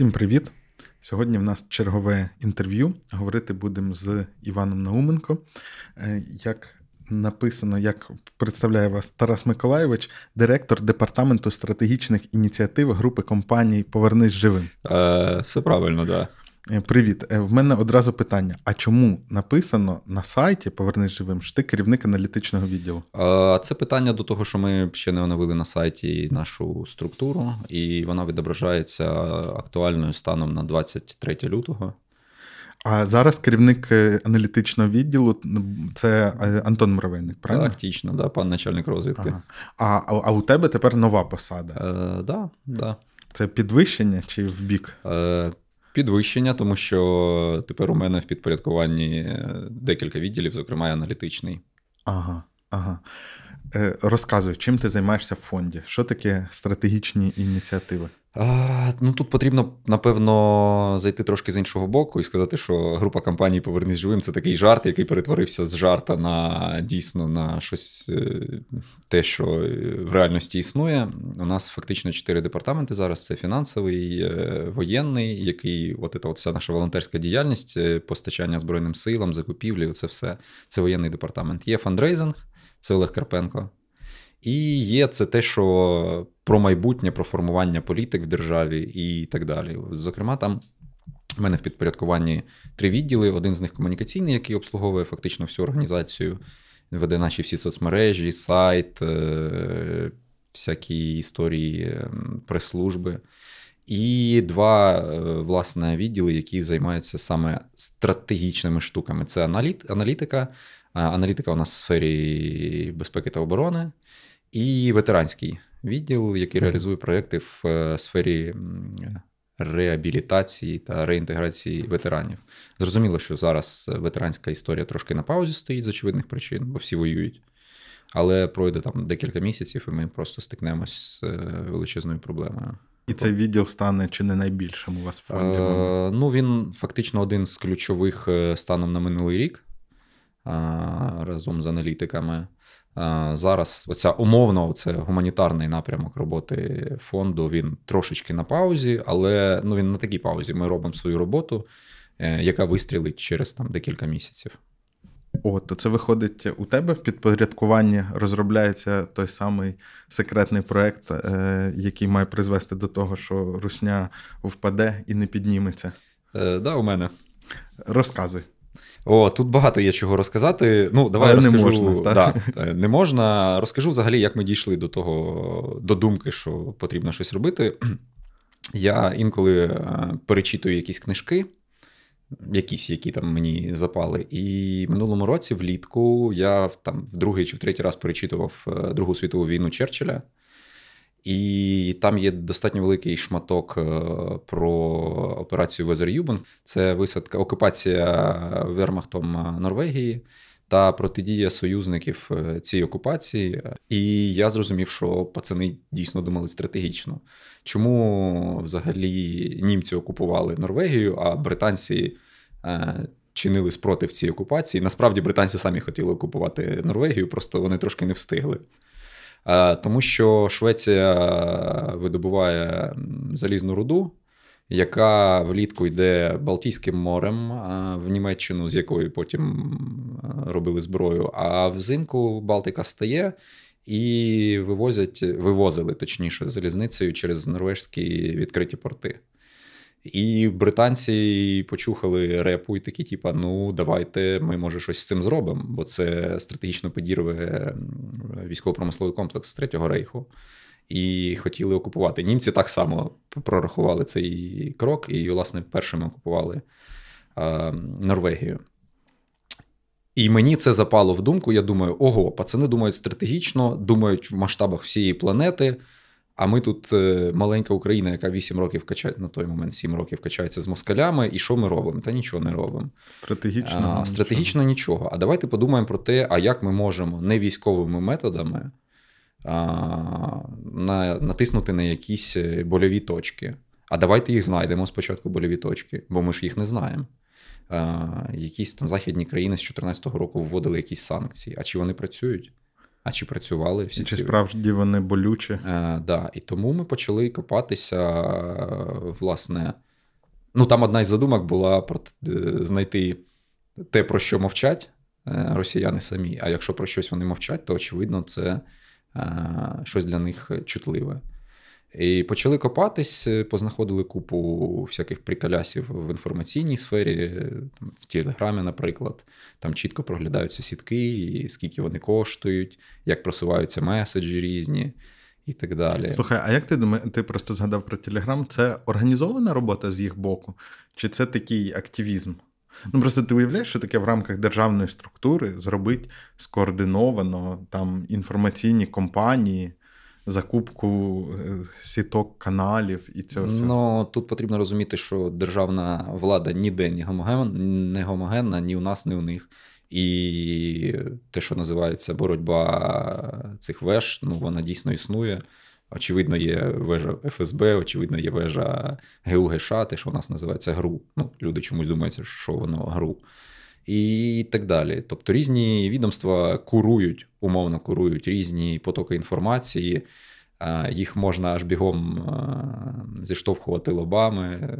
Всім привіт! Сьогодні в нас чергове інтерв'ю. Говорити будемо з Іваном Науменко. Е, як написано, як представляє вас Тарас Миколаєвич, директор департаменту стратегічних ініціатив групи компаній Повернись живим. Е, Все правильно, так. Да. Е, привіт, е, в мене одразу питання: а чому написано на сайті Повернись живим що ти керівник аналітичного відділу? Це питання до того, що ми ще не оновили на сайті нашу структуру, і вона відображається актуальною станом на 23 лютого. А зараз керівник е, аналітичного відділу це Антон Муравейник, правильно? Фактично, да, пан начальник розвідки. Ага. А а у тебе тепер нова посада? Е, Да, да. Це підвищення чи в бік? Е, Підвищення, тому що тепер у мене в підпорядкуванні е, декілька відділів, зокрема аналітичний. Ага, ага. Е, розказуй, чим ти займаєшся в фонді? Що таке стратегічні ініціативи? Ну тут потрібно, напевно, зайти трошки з іншого боку і сказати, що група компаній Повернись живим це такий жарт, який перетворився з жарта на дійсно на щось е, те, що в реальності існує. У нас фактично чотири департаменти зараз: це фінансовий, е, воєнний, який от, от вся наша волонтерська діяльність, е, постачання збройним силам, закупівлі. Це все це воєнний департамент. Є фандрейзинг, це Олег Карпенко. І є це те, що про майбутнє, про формування політик в державі і так далі. Зокрема, там в мене в підпорядкуванні три відділи: один з них комунікаційний, який обслуговує фактично всю організацію, веде наші всі соцмережі, сайт, е, всякі історії е, прес-служби. І два е, власне відділи, які займаються саме стратегічними штуками. Це аналітика. Аналітика у нас в сфері безпеки та оборони і ветеранський відділ, який реалізує проекти в е, сфері реабілітації та реінтеграції ветеранів. Зрозуміло, що зараз ветеранська історія трошки на паузі стоїть з очевидних причин, бо всі воюють. Але пройде там декілька місяців, і ми просто стикнемось з е, величезною проблемою. І цей відділ стане чи не найбільшим у вас в фонді? Е, ну він фактично один з ключових е, станом на минулий рік разом з аналітиками. Зараз оця умовно, це гуманітарний напрямок роботи фонду. Він трошечки на паузі, але ну він на такій паузі. Ми робимо свою роботу, е, яка вистрілить через там декілька місяців. От то це виходить у тебе в підпорядкуванні, розробляється той самий секретний проект, е, який має призвести до того, що русня впаде і не підніметься. Е, Да, у мене розказуй. О, Тут багато є чого розказати. Ну, давай Але розкажу. Не можна, Да, е, не можна. Розкажу взагалі, як ми дійшли до того, до думки, що потрібно щось робити. Я інколи е, перечитую якісь книжки, якісь, які там мені запали. І минулому році, влітку, я там в другий чи в третій раз перечитував е, Другу світову війну Черчилля. І там є достатньо великий шматок е, про операцію Везер-Юбен. Це висадка окупація Вермахтом е, Норвегії та протидія союзників е, цієї окупації. І я зрозумів, що пацани дійсно думали стратегічно. Чому взагалі німці окупували Норвегію, а британці. Чинили спротив цій окупації. Насправді британці самі хотіли окупувати Норвегію, просто вони трошки не встигли. Е, тому що Швеція е, видобуває залізну руду, яка влітку йде Балтійським морем е, в Німеччину, з якої потім робили зброю. А взимку Балтика стає. І вивозять, вивозили точніше залізницею через норвежські відкриті порти. І британці почухали репу, і такі, типа, ну давайте ми може щось з цим зробимо, бо це стратегічно подірве військово-промисловий комплекс Третього рейху. І хотіли окупувати. Німці так само прорахували цей крок, і, власне, першими окупували е, Норвегію. І мені це запало в думку. Я думаю, ого, пацани думають стратегічно, думають в масштабах всієї планети. А ми тут е, маленька Україна, яка 8 років качає на той момент, 7 років качається з москалями. І що ми робимо? Та нічого не робимо. Стратегічно а, стратегічно нічого. А давайте подумаємо про те, а як ми можемо не військовими методами на, натиснути на якісь е, больові точки. А давайте їх знайдемо спочатку больові точки, бо ми ж їх не знаємо. Якісь там західні країни з 2014 року вводили якісь санкції. А чи вони працюють? А чи працювали всі чи ці... справді вони болючі? Е, да. І тому ми почали копатися, е, власне. Ну, там одна із задумок була про е, знайти те, про що мовчать е, росіяни самі. А якщо про щось вони мовчать, то очевидно, це щось для них чутливе. І почали копатись, познаходили купу всяких приколясів в інформаційній сфері, в Телеграмі, наприклад, там чітко проглядаються сітки, і скільки вони коштують, як просуваються меседжі різні і так далі. Слухай, а як ти думаєш, ти просто згадав про Телеграм? Це організована робота з їх боку? Чи це такий активізм? Ну просто ти уявляєш, що таке в рамках державної структури зробить скоординовано там інформаційні компанії закупку е, сіток каналів і цього Ну тут потрібно розуміти, що державна влада ніде не гомоген, не гомогенна, ні у нас, ні у них. І те, що називається боротьба цих веж, ну вона дійсно існує. Очевидно, є вежа ФСБ, очевидно, є вежа ГУГШ, те, що у нас називається ГРУ. Ну, люди чомусь думають, що воно ГРУ і так далі. Тобто різні відомства курують, умовно курують різні потоки інформації, їх можна аж бігом зіштовхувати лобами.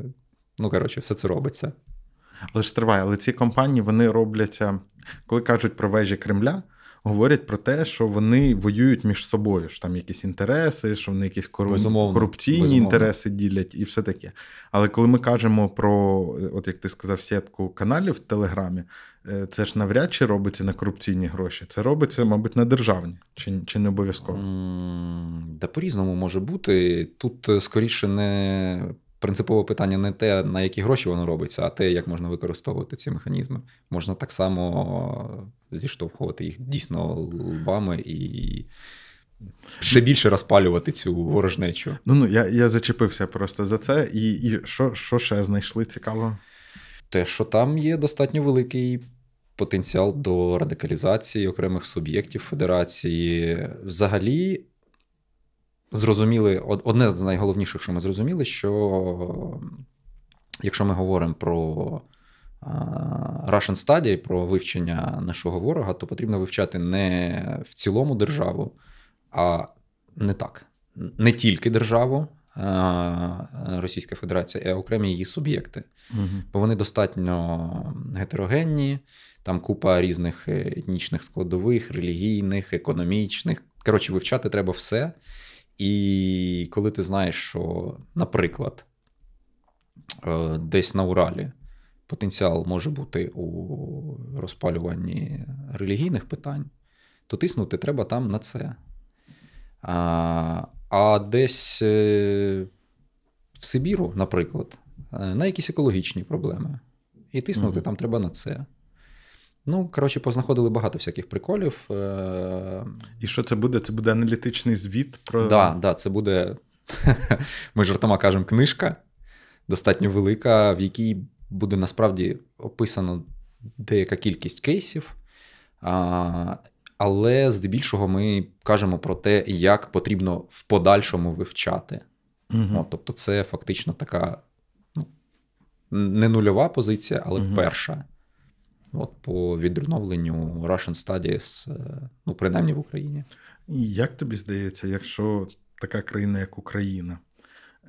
Ну, коротше, все це робиться. Але ж триває, але ці компанії вони роблять, коли кажуть про вежі Кремля говорять про те, що вони воюють між собою, що там якісь інтереси, що вони якісь кору... безумовно, корупційні безумовно. інтереси ділять і все таке. Але коли ми кажемо про, от як ти сказав, сітку каналів в Телеграмі, е, це ж навряд чи робиться на корупційні гроші. Це робиться, мабуть, на державні чи чи не обов'язково? Да по-різному може бути. Тут е, скоріше не принципове питання не те, на які гроші воно робиться, а те, як можна використовувати ці механізми. Можна так само е, зіштовхувати їх дійсно лбами і. Ще більше розпалювати цю ворожнечу. Ну ну я я зачепився просто за це. І і що що ще знайшли цікаво? Те, що там є достатньо великий потенціал до радикалізації окремих суб'єктів федерації. Взагалі, зрозуміли одне з найголовніших, що ми зрозуміли, що якщо ми говоримо про Russian Study, про вивчення нашого ворога, то потрібно вивчати не в цілому державу, а не так, не тільки державу. Російська Федерація, а окремі її суб'єкти, угу. бо вони достатньо гетерогенні, там купа різних етнічних складових, релігійних, економічних. Коротше, вивчати треба все. І коли ти знаєш, що, наприклад, е, десь на Уралі потенціал може бути у розпалюванні релігійних питань, то тиснути треба там на це. А а десь е, в Сибіру, наприклад, е, на якісь екологічні проблеми. І тиснути угу. там треба на це. Ну, коротше, познаходили багато всяких приколів. Е, І що це буде? Це буде аналітичний звіт про. Так, да, да, це буде. Ми жартома кажемо, книжка достатньо велика, в якій буде насправді описано деяка кількість кейсів. А, Але здебільшого ми кажемо про те, як потрібно в подальшому вивчати. Угу. Ну, Тобто, це фактично така ну, не нульова позиція, але угу. перша. От по відновленню Russian Studies, е, ну принаймні в Україні. Як тобі здається, якщо така країна, як Україна?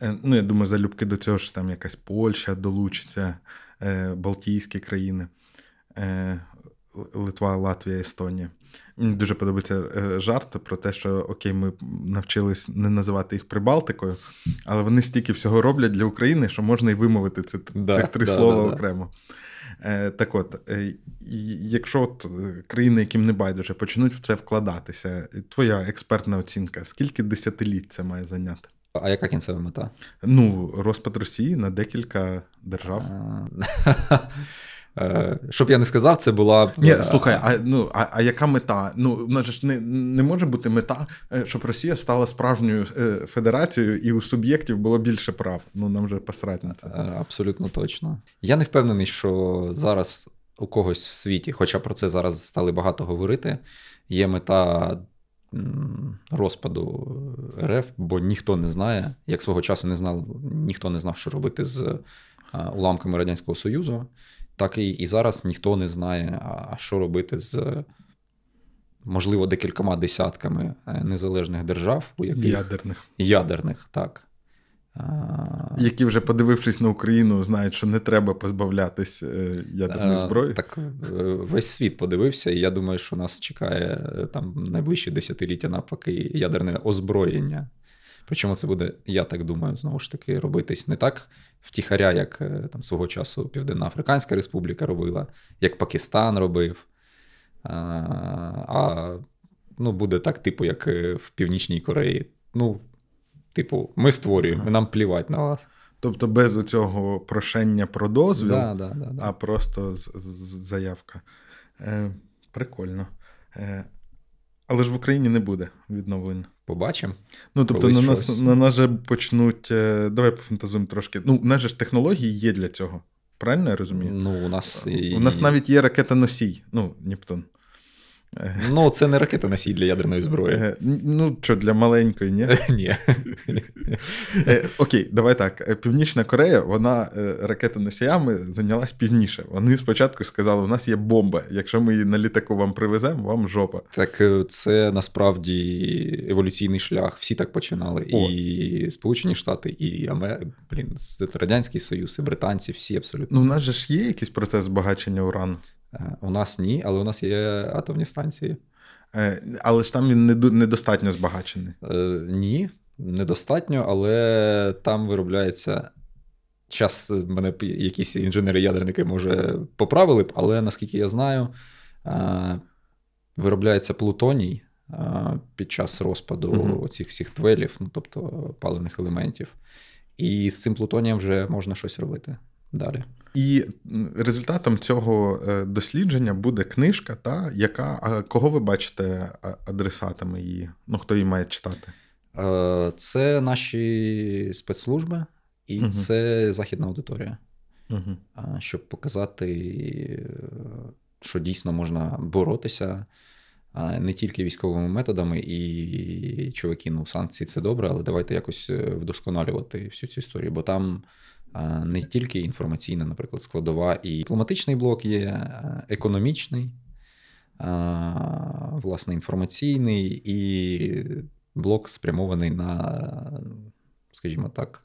Е, ну, я думаю, залюбки до цього що там якась Польща долучиться, е, Балтійські країни, Литва, Латвія, Естонія. Мені дуже подобається жарт про те, що окей, ми навчились не називати їх Прибалтикою, але вони стільки всього роблять для України, що можна і вимовити ці, да, цих три да, слова да, окремо. Е, так от, е, якщо от е, країни, яким не байдуже, почнуть в це вкладатися, твоя експертна оцінка, скільки десятиліть це має зайняти? А яка кінцева мета? Ну, розпад Росії на декілька держав. Е, щоб я не сказав, це була. Ні, е, Слухай, а ну а, а яка мета? Ну, в ж не не може бути мета, е, щоб Росія стала справжньою федерацією і у суб'єктів було більше прав. Ну нам же посрать на це. Абсолютно точно. Я не впевнений, що зараз у когось в світі, хоча про це зараз стали багато говорити, є мета. Розпаду РФ, бо ніхто не знає, як свого часу не знав, ніхто не знав, що робити з уламками Радянського Союзу так і і зараз ніхто не знає, а що робити з, можливо, декількома десятками е, незалежних держав, у яких ядерних. ядерних так. Які вже подивившись на Україну, знають, що не треба позбавлятись е, ядерної е, зброї. Так весь світ подивився, і я думаю, що нас чекає там найближчі десятиліття, навпаки, ядерне озброєння Причому це буде, я так думаю, знову ж таки, робитись не так втіхаря, як е, там свого часу Південна Африканська Республіка робила, як Пакистан робив. А ну, буде так, типу, як е, в Північній Кореї. Ну, типу, ми створюємо, нам плівать на вас. Тобто без цього прошення про дозвіл, да, да, да, а просто заявка. Е, Прикольно. Е, Але ж в Україні не буде відновлення побачимо. Ну тобто, на нас на нас же почнуть. Е, давай пофантазуємо трошки. Ну, у нас же ж технології є для цього. Правильно я розумію? Ну, у нас і... у нас навіть є ракета носій, ну Нептун. Ну, це не ракета носій для ядерної зброї. Е, ну, що, для маленької, ні? Ні. Е, окей, давай так. Е, Північна Корея, вона ракетоносіями зайнялась пізніше. Вони спочатку сказали, у нас є бомба. Якщо ми її на літаку вам привеземо, вам жопа. Так це насправді еволюційний шлях. Всі так починали. О. І Сполучені Штати, і Амер... Блін, Радянський Союз, і британці, всі абсолютно. Ну, у нас же ж є якийсь процес збагачення урану. Е, у нас ні, але у нас є атомні станції. Е, але ж там він недостатньо збагачений. Е, ні, недостатньо, але там виробляється. Час мене якісь інженери-ядерники, може, поправили б, але наскільки я знаю, виробляється плутоній під час розпаду mm-hmm. цих всіх твелів, ну тобто паливних елементів. І з цим плутонієм вже можна щось робити далі. І результатом цього е, дослідження буде книжка, та яка кого ви бачите адресатами її? Ну хто її має читати? Е, це наші спецслужби і угу. це західна аудиторія, угу. щоб показати, е, що дійсно можна боротися не тільки військовими методами, і чуваки, ну санкції це добре, але давайте якось вдосконалювати всю цю історію, бо там не тільки інформаційна, наприклад, складова і дипломатичний блок є, е, економічний, власне, інформаційний і блок спрямований на, скажімо так,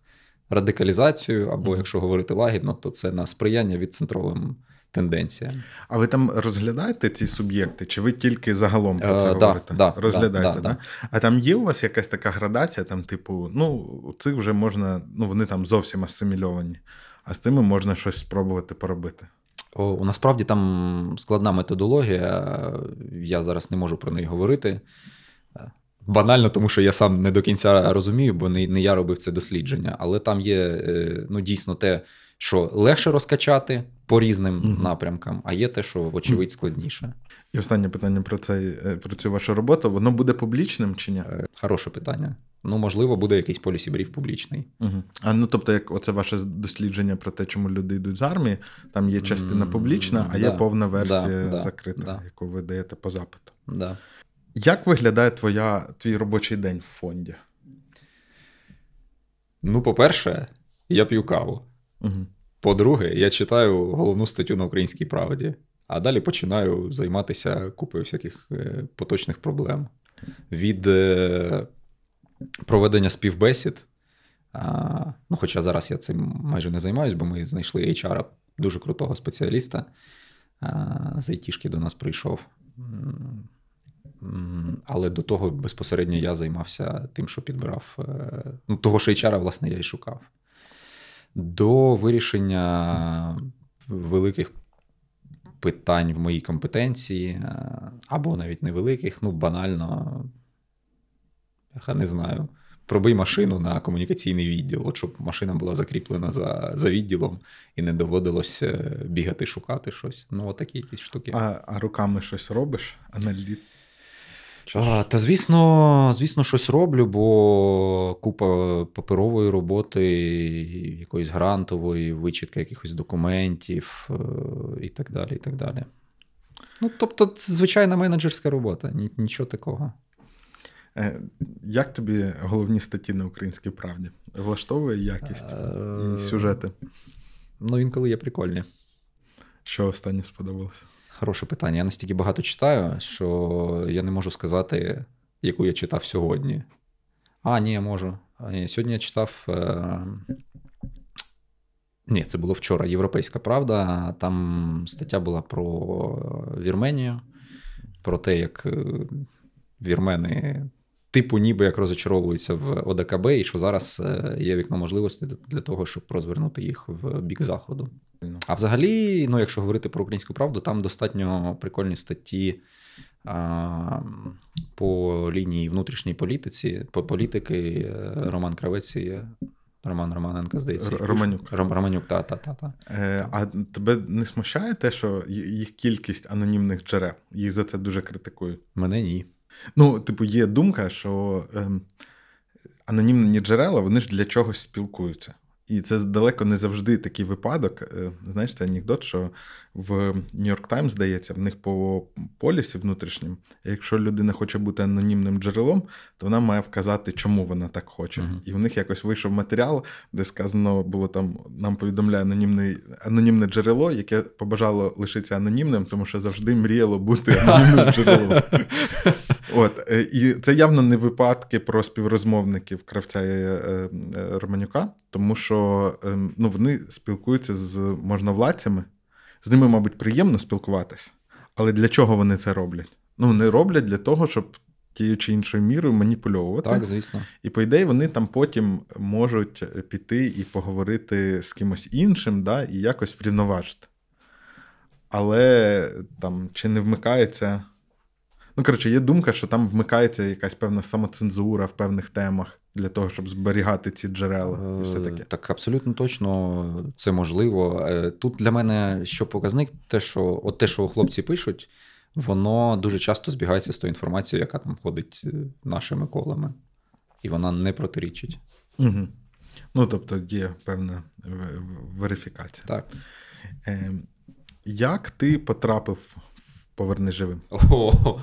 радикалізацію, або, якщо говорити лагідно, то це на сприяння відцентровим тенденція. А ви там розглядаєте ці суб'єкти? Чи ви тільки загалом про е, це е, говорите? Да, розглядаєте, да, да, да? А там є у вас якась така градація, там, типу, ну, цих вже можна, ну вони там зовсім асимільовані, а з цими можна щось спробувати поробити. О, Насправді там складна методологія, я зараз не можу про неї говорити. Е, банально, тому що я сам не до кінця розумію, бо не, не я робив це дослідження. Але там є е, ну, дійсно те, що легше розкачати, по різним mm-hmm. напрямкам, а є те, що вочевидь складніше. І останнє питання про цей е, про цю вашу роботу. Воно буде публічним чи ні? Е, хороше питання. Ну, можливо, буде якийсь полісібрів публічний. Угу. А ну тобто, як оце ваше дослідження про те, чому люди йдуть з армії, там є частина публічна, а є да, повна версія да, закрита, да. яку ви даєте по запиту. Да. Як виглядає твоя, твій робочий день в фонді? Ну, по-перше, я п'ю каву. Угу. По-друге, я читаю головну статтю на українській правді, а далі починаю займатися купою всяких е, поточних проблем. Від е, проведення співбесід. Ну, Хоча зараз я цим майже не займаюся, бо ми знайшли HR дуже крутого спеціаліста. З айтішки до нас прийшов. Але до того безпосередньо я займався тим, що підбирав. Е, ну, того ж HR, власне, я і шукав до вирішення великих питань в моїй компетенції, е, або навіть невеликих, ну, банально, я не знаю. Пробий машину на комунікаційний відділ, от щоб машина була закріплена за за відділом і не доводилось е, бігати, шукати щось. Ну, отакі якісь штуки. А а руками щось робиш? Аналіт... А, Та звісно, звісно, щось роблю, бо купа паперової роботи, якоїсь грантової, вичитка якихось документів е, і так далі. і так далі. Ну, тобто, це звичайна менеджерська робота, нічого такого. Е, як тобі головні статті на українській правді? Влаштовує якість і е, сюжети? Ну, інколи є прикольні. Що останнє сподобалося? Хороше питання. Я настільки багато читаю, що я не можу сказати, яку я читав сьогодні. А, ні, я можу. Сьогодні я читав. Е, ні, це було вчора. Європейська правда. Там стаття була про Вірменію, про те, як е, вірмени типу, ніби як розочаровуються в ОДКБ, і що зараз е, є вікно можливості для того, щоб розвернути їх в бік заходу. А взагалі, ну якщо говорити про українську правду, там достатньо прикольні статті. По лінії внутрішньої політиці, по політики е, Роман Кравець і е, Роман Романенко здається. Романюк. Рома Романюк, та, та, та, та. Е, А тебе не смущає те, що їх кількість анонімних джерел? Їх за це дуже критикують? Мене ні. Ну, типу, є думка, що ем, анонімні джерела вони ж для чогось спілкуються. І це далеко не завжди такий випадок. Е, знаєш, це анекдот, що в Нью-Йорк Таймс, здається, в них по полісі внутрішнім, якщо людина хоче бути анонімним джерелом, то вона має вказати, чому вона так хоче. Uh-huh. І в них якось вийшов матеріал, де сказано було там, нам повідомляє анонімний, анонімне джерело, яке побажало лишитися анонімним, тому що завжди мріяло бути анонімним джерелом. От е, і це явно не випадки про співрозмовників кравця е, е, Романюка, тому що ем, ну, вони спілкуються з можновладцями, з ними, мабуть, приємно спілкуватися. Але для чого вони це роблять? Ну, вони роблять для того, щоб тією чи іншою мірою маніпульовувати. Так, звісно. І, по ідеї, вони там потім можуть піти і поговорити з кимось іншим, да, і якось врівноважити. Але там чи не вмикається Ну, коротше, є думка, що там вмикається якась певна самоцензура в певних темах для того, щоб зберігати ці джерела. і все таке. Е, так, абсолютно точно це можливо. Е, тут для мене що показник, те, що от те, що хлопці пишуть, воно дуже часто збігається з тою інформацією, яка там ходить е, нашими колами, і вона не протирічить. Угу. Ну, тобто, є певна верифікація. Так. Е, Як ти потрапив поверни живим. О,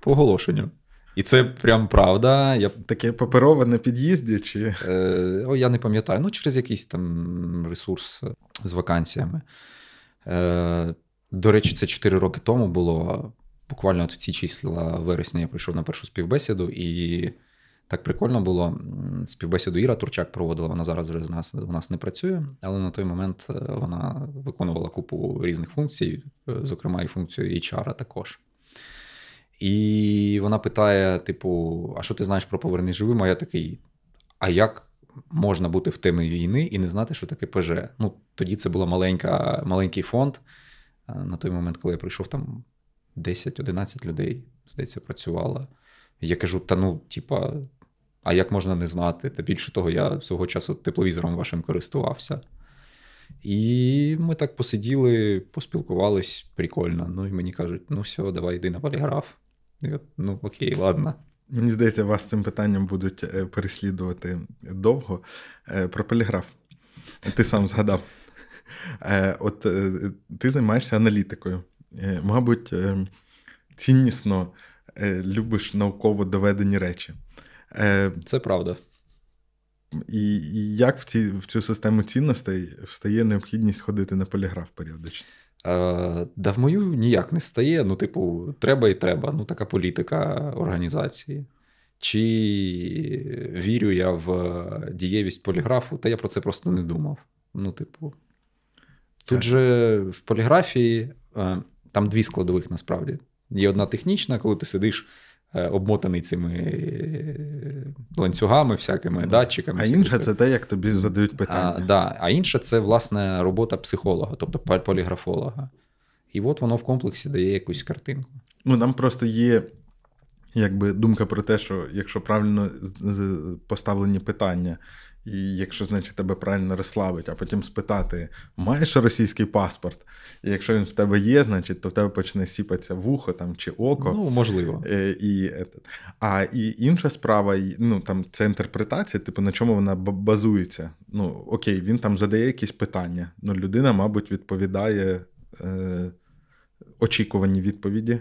По І це прям правда. Я... Таке паперове на під'їзді? чи? Е, О, я не пам'ятаю. Ну, через якийсь там ресурс з вакансіями. Е, До речі, це 4 роки тому було. Буквально от в ці числа вересня я прийшов на першу співбесіду і. Так прикольно було. Співбесіду Іра Турчак проводила. Вона зараз вже з нас у нас не працює, але на той момент е, вона виконувала купу різних функцій, е, зокрема, і функцію HR також. І вона питає: типу, а що ти знаєш про поверни живим? А я такий: а як можна бути в темі війни і не знати, що таке ПЖ? Ну, тоді це була маленька, маленький фонд. Е, на той момент, коли я прийшов, там 10-11 людей, здається, працювало. Я кажу: та ну, типа, а як можна не знати? Та більше того, я свого часу тепловізором вашим користувався. І ми так посиділи, поспілкувались прикольно. Ну і мені кажуть, ну все, давай йди на поліграф. І от, Ну окей, ладно. Мені здається, вас цим питанням будуть е, переслідувати довго. Е, про поліграф. Ти сам згадав. Е, от ти займаєшся аналітикою. Мабуть, ціннісно любиш науково доведені речі. Е, Це правда. І, і як в, ці, в цю систему цінностей встає необхідність ходити на поліграф періодично? Е, да в мою ніяк не стає. Ну, типу, треба і треба. Ну, така політика організації. Чи вірю я в дієвість поліграфу, та я про це просто не думав. Ну, типу, тут так. же в поліграфії е, там дві складових насправді. Є одна технічна, коли ти сидиш Е, обмотаний цими е, ланцюгами, всякими датчиками. А інше це те, як тобі задають питання. А, да. а інше це власне робота психолога, тобто поліграфолога. І от воно в комплексі дає якусь картинку. Ну, Нам просто є якби думка про те, що якщо правильно поставлені питання і якщо, значить, тебе правильно розслабить, а потім спитати, маєш російський паспорт? І якщо він в тебе є, значить, то в тебе почне сіпатися вухо там чи око. Ну, можливо. Е, і, А і інша справа, ну там це інтерпретація, типу, на чому вона базується. Ну, окей, він там задає якісь питання. Ну, людина, мабуть, відповідає е, очікувані відповіді.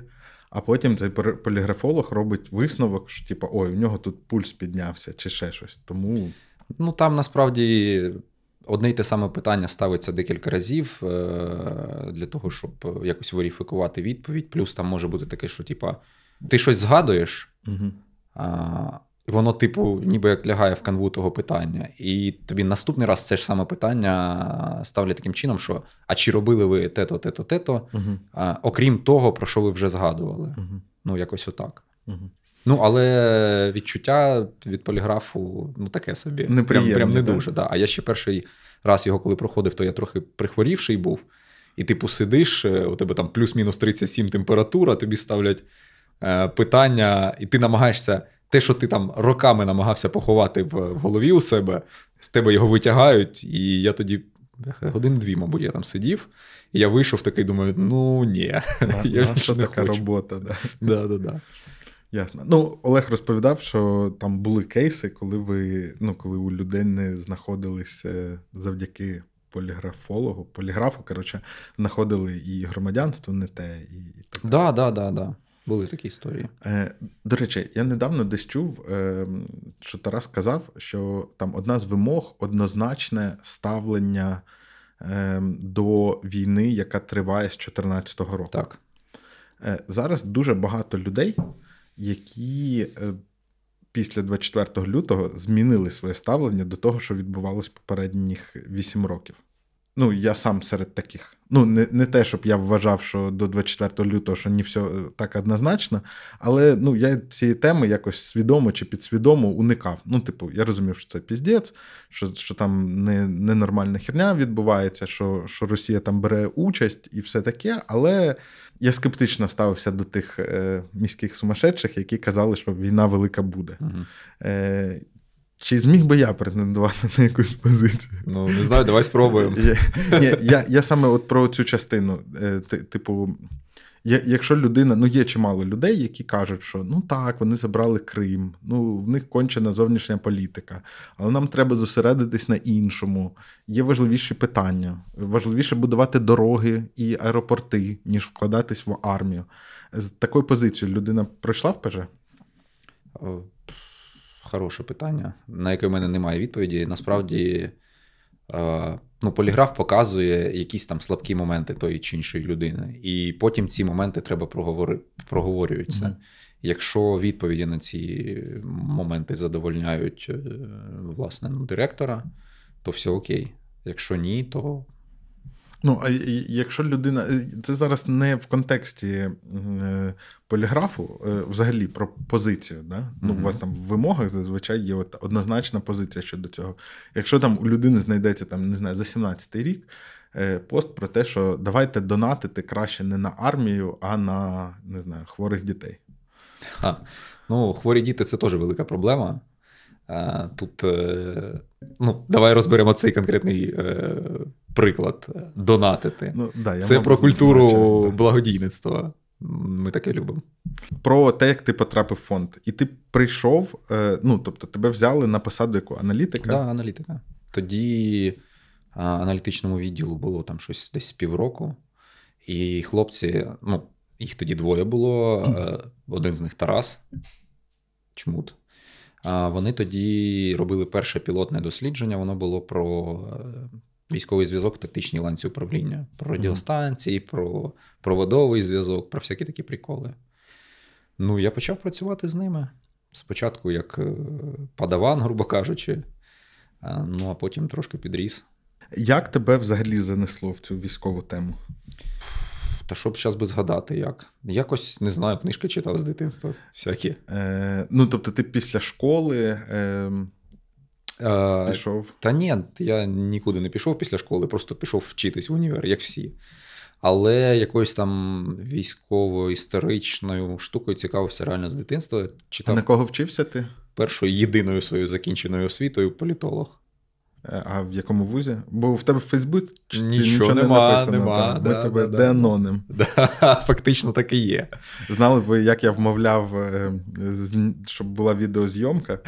А потім цей поліграфолог робить висновок, що типу, ой, у нього тут пульс піднявся, чи ще щось. Тому. Ну там насправді одне й те саме питання ставиться декілька разів е, для того, щоб якось верифікувати відповідь. Плюс там може бути таке, що типа ти щось згадуєш, угу. воно, типу, ніби як лягає в канву того питання. І тобі наступний раз це ж саме питання ставлять таким чином, що а чи робили ви те-то, те-то, те-то, окрім того, про що ви вже згадували. Ну, якось отак. Ну, але відчуття від поліграфу ну таке собі. Не прям, прям не так? дуже. Да. А я ще перший раз його коли проходив, то я трохи прихворівший був. І, типу, сидиш, е, у тебе там плюс-мінус 37 температура, тобі ставлять е, питання, і ти намагаєшся те, що ти там роками намагався поховати в, в голові у себе, з тебе його витягають, і я тоді. Годин-дві, мабуть, я там сидів, і я вийшов такий, думаю, ну ні, ну, а, така хочу. робота, да. Да, да, да. Ясно. Ну, Олег розповідав, що там були кейси, коли ви ну, коли у людини знаходилися завдяки поліграфологу, поліграфу, коротше, знаходили і громадянство, не те, і так. Да, да, да, да. Були такі історії. Е, До речі, я недавно десь чув, е, що Тарас казав, що там одна з вимог однозначне ставлення е, до війни, яка триває з 2014 року. Так. Е, Зараз дуже багато людей які е, після 24 лютого змінили своє ставлення до того, що відбувалось попередніх 8 років. Ну, я сам серед таких. Ну, не не те, щоб я вважав, що до 24 лютого що не все так однозначно, але ну, я цієї теми якось свідомо чи підсвідомо уникав. Ну, типу, я розумів, що це піздець, що що там не, ненормальна херня відбувається, що що Росія там бере участь і все таке. Але я скептично ставився до тих е, міських сумасшедших, які казали, що війна велика буде. Е, чи зміг би я претендувати на якусь позицію? Ну, не знаю, давай спробуємо. Я, ні, я я саме от про цю частину. Е, типу, якщо людина, ну є чимало людей, які кажуть, що ну так, вони забрали Крим, ну в них кончена зовнішня політика, але нам треба зосередитись на іншому. Є важливіші питання, важливіше будувати дороги і аеропорти, ніж вкладатись в армію. З такою позицією людина пройшла в ПЖ? Е, хороше питання, на яке в мене немає відповіді. Насправді, е, ну, поліграф показує якісь там слабкі моменти тої чи іншої людини. І потім ці моменти треба проговори... проговорюються. Mm-hmm. Якщо відповіді на ці моменти задовольняють е, власне ну, директора, то все окей. Якщо ні, то Ну, а якщо людина. Е, це зараз не в контексті е, поліграфу, е, взагалі про позицію. Да? Mm-hmm. Ну, У вас там в вимогах зазвичай є от однозначна позиція щодо цього. Якщо там у людини знайдеться там, не знаю, за 17-й рік пост про те, що давайте донатити краще не на армію, а на не знаю, хворих дітей. А, Ну, хворі діти це теж велика проблема. Тут е, ну, давай розберемо цей конкретний е, приклад е, донатити. Ну, да, я Це про культуру да. благодійництва. Ми таке любимо. Про те, як ти потрапив в фонд. І ти прийшов, ну тобто тебе взяли на посаду яку аналітика? да, аналітика. Тоді аналітичному відділу було там щось десь півроку, і хлопці, ну, їх тоді двоє було. Один з них Тарас Чмут. Вони тоді робили перше пілотне дослідження. Воно було про е, військовий зв'язок в тактичній ланці управління, про радіостанції, про проводовий зв'язок, про всякі такі приколи. Ну, я почав працювати з ними. Спочатку, як е, падаван, грубо кажучи, е, ну а потім трошки підріс. Як тебе взагалі занесло в цю військову тему? Та щоб зараз би згадати, як? Якось не знаю, книжки читав з дитинства. всякі. Е, Ну, тобто, ти після школи. Е... Е, пішов? Та ні, я нікуди не пішов після школи, просто пішов вчитись в універ, як всі. Але якоюсь там військово-історичною штукою цікавився реально з дитинства. Читав а на кого вчився ти? Першою єдиною своєю закінченою освітою політолог. Е, а в якому вузі? Бо в тебе в Фейсбуці нічого, нічого нема, не написано. Нема, там. Ми да, тебе да, деноним. Да, Фактично так і є. Знали ви, як я вмовляв, е, щоб була відеозйомка.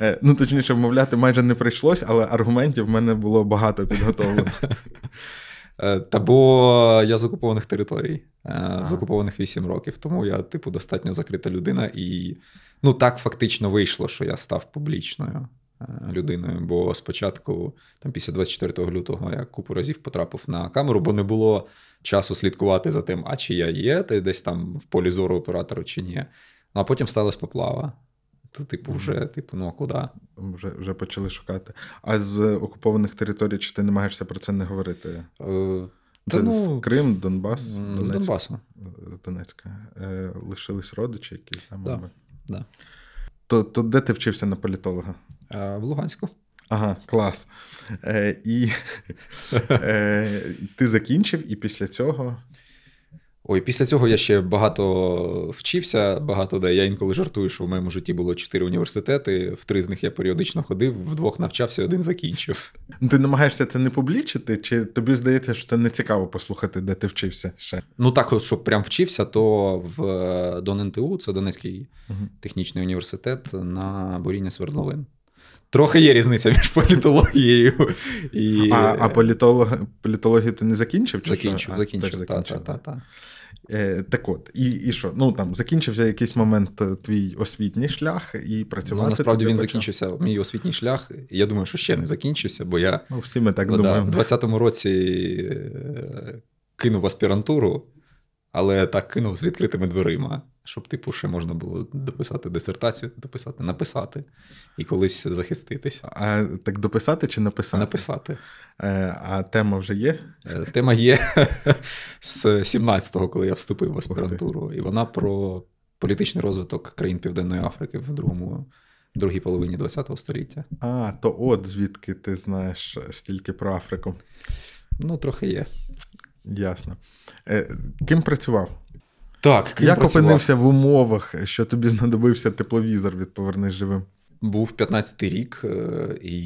Е, ну, точніше, вмовляти майже не прийшлось, але аргументів в мене було багато підготовлено. Та бо я з окупованих територій, з окупованих 8 років, тому я, типу, достатньо закрита людина, і ну так фактично вийшло, що я став публічною людиною. Бо спочатку, там після 24 лютого, я купу разів потрапив на камеру, бо не було часу слідкувати за тим, а чи я є, ти десь там в полі зору оператору, чи ні. Ну А потім сталася поплава. То, типу, вже, типу, ну а куди? Вже вже почали шукати. А з окупованих територій чи ти намагаєшся про це не говорити? Е, це ну, Крим, Донбас, з Донбасу. Е, Донецька. Е, лишились родичі, які там. Да, да. То то де ти вчився на політолога? А, е, в Луганську. Ага, клас. Е, І е, ти закінчив, і після цього. Ой, після цього я ще багато вчився, багато де. Я інколи жартую, що в моєму житті було чотири університети, в три з них я періодично ходив, вдвох навчався, один закінчив. Ти намагаєшся це не публічити, чи тобі здається, що це не цікаво послухати, де ти вчився ще? Ну так, щоб прям вчився, то в Дон е, ДонНТУ, це Донецький угу. технічний університет на буріння свердловин. Трохи є різниця між політологією і. А а політолог... політологію ти не закінчив? Чи закінчив, що? закінчив. А, та, закінчив. Та, та, Е, Так от, і і що? Ну там закінчився якийсь момент е, твій освітній шлях і працювати. Ну, Насправді він почав. закінчився. Мій освітній шлях. Я думаю, що ще не закінчився, бо я ну, всі ми так ну, думаємо. Да, в 20 році е, кинув аспірантуру але так кинув з відкритими дверима, щоб, типу, ще можна було дописати дисертацію, дописати, написати і колись захиститися. А так дописати чи написати? Написати. Е, а тема вже є? Е, тема є з 17-го, коли я вступив в аспірантуру, і вона про політичний розвиток країн Південної Африки в другому. Другій половині ХХ століття. А, то от звідки ти знаєш стільки про Африку? Ну, трохи є. Ясно. Е, Ким працював? Так, ким Як працював? опинився в умовах, що тобі знадобився тепловізор від повернись живим? Був 15-й рік, е, і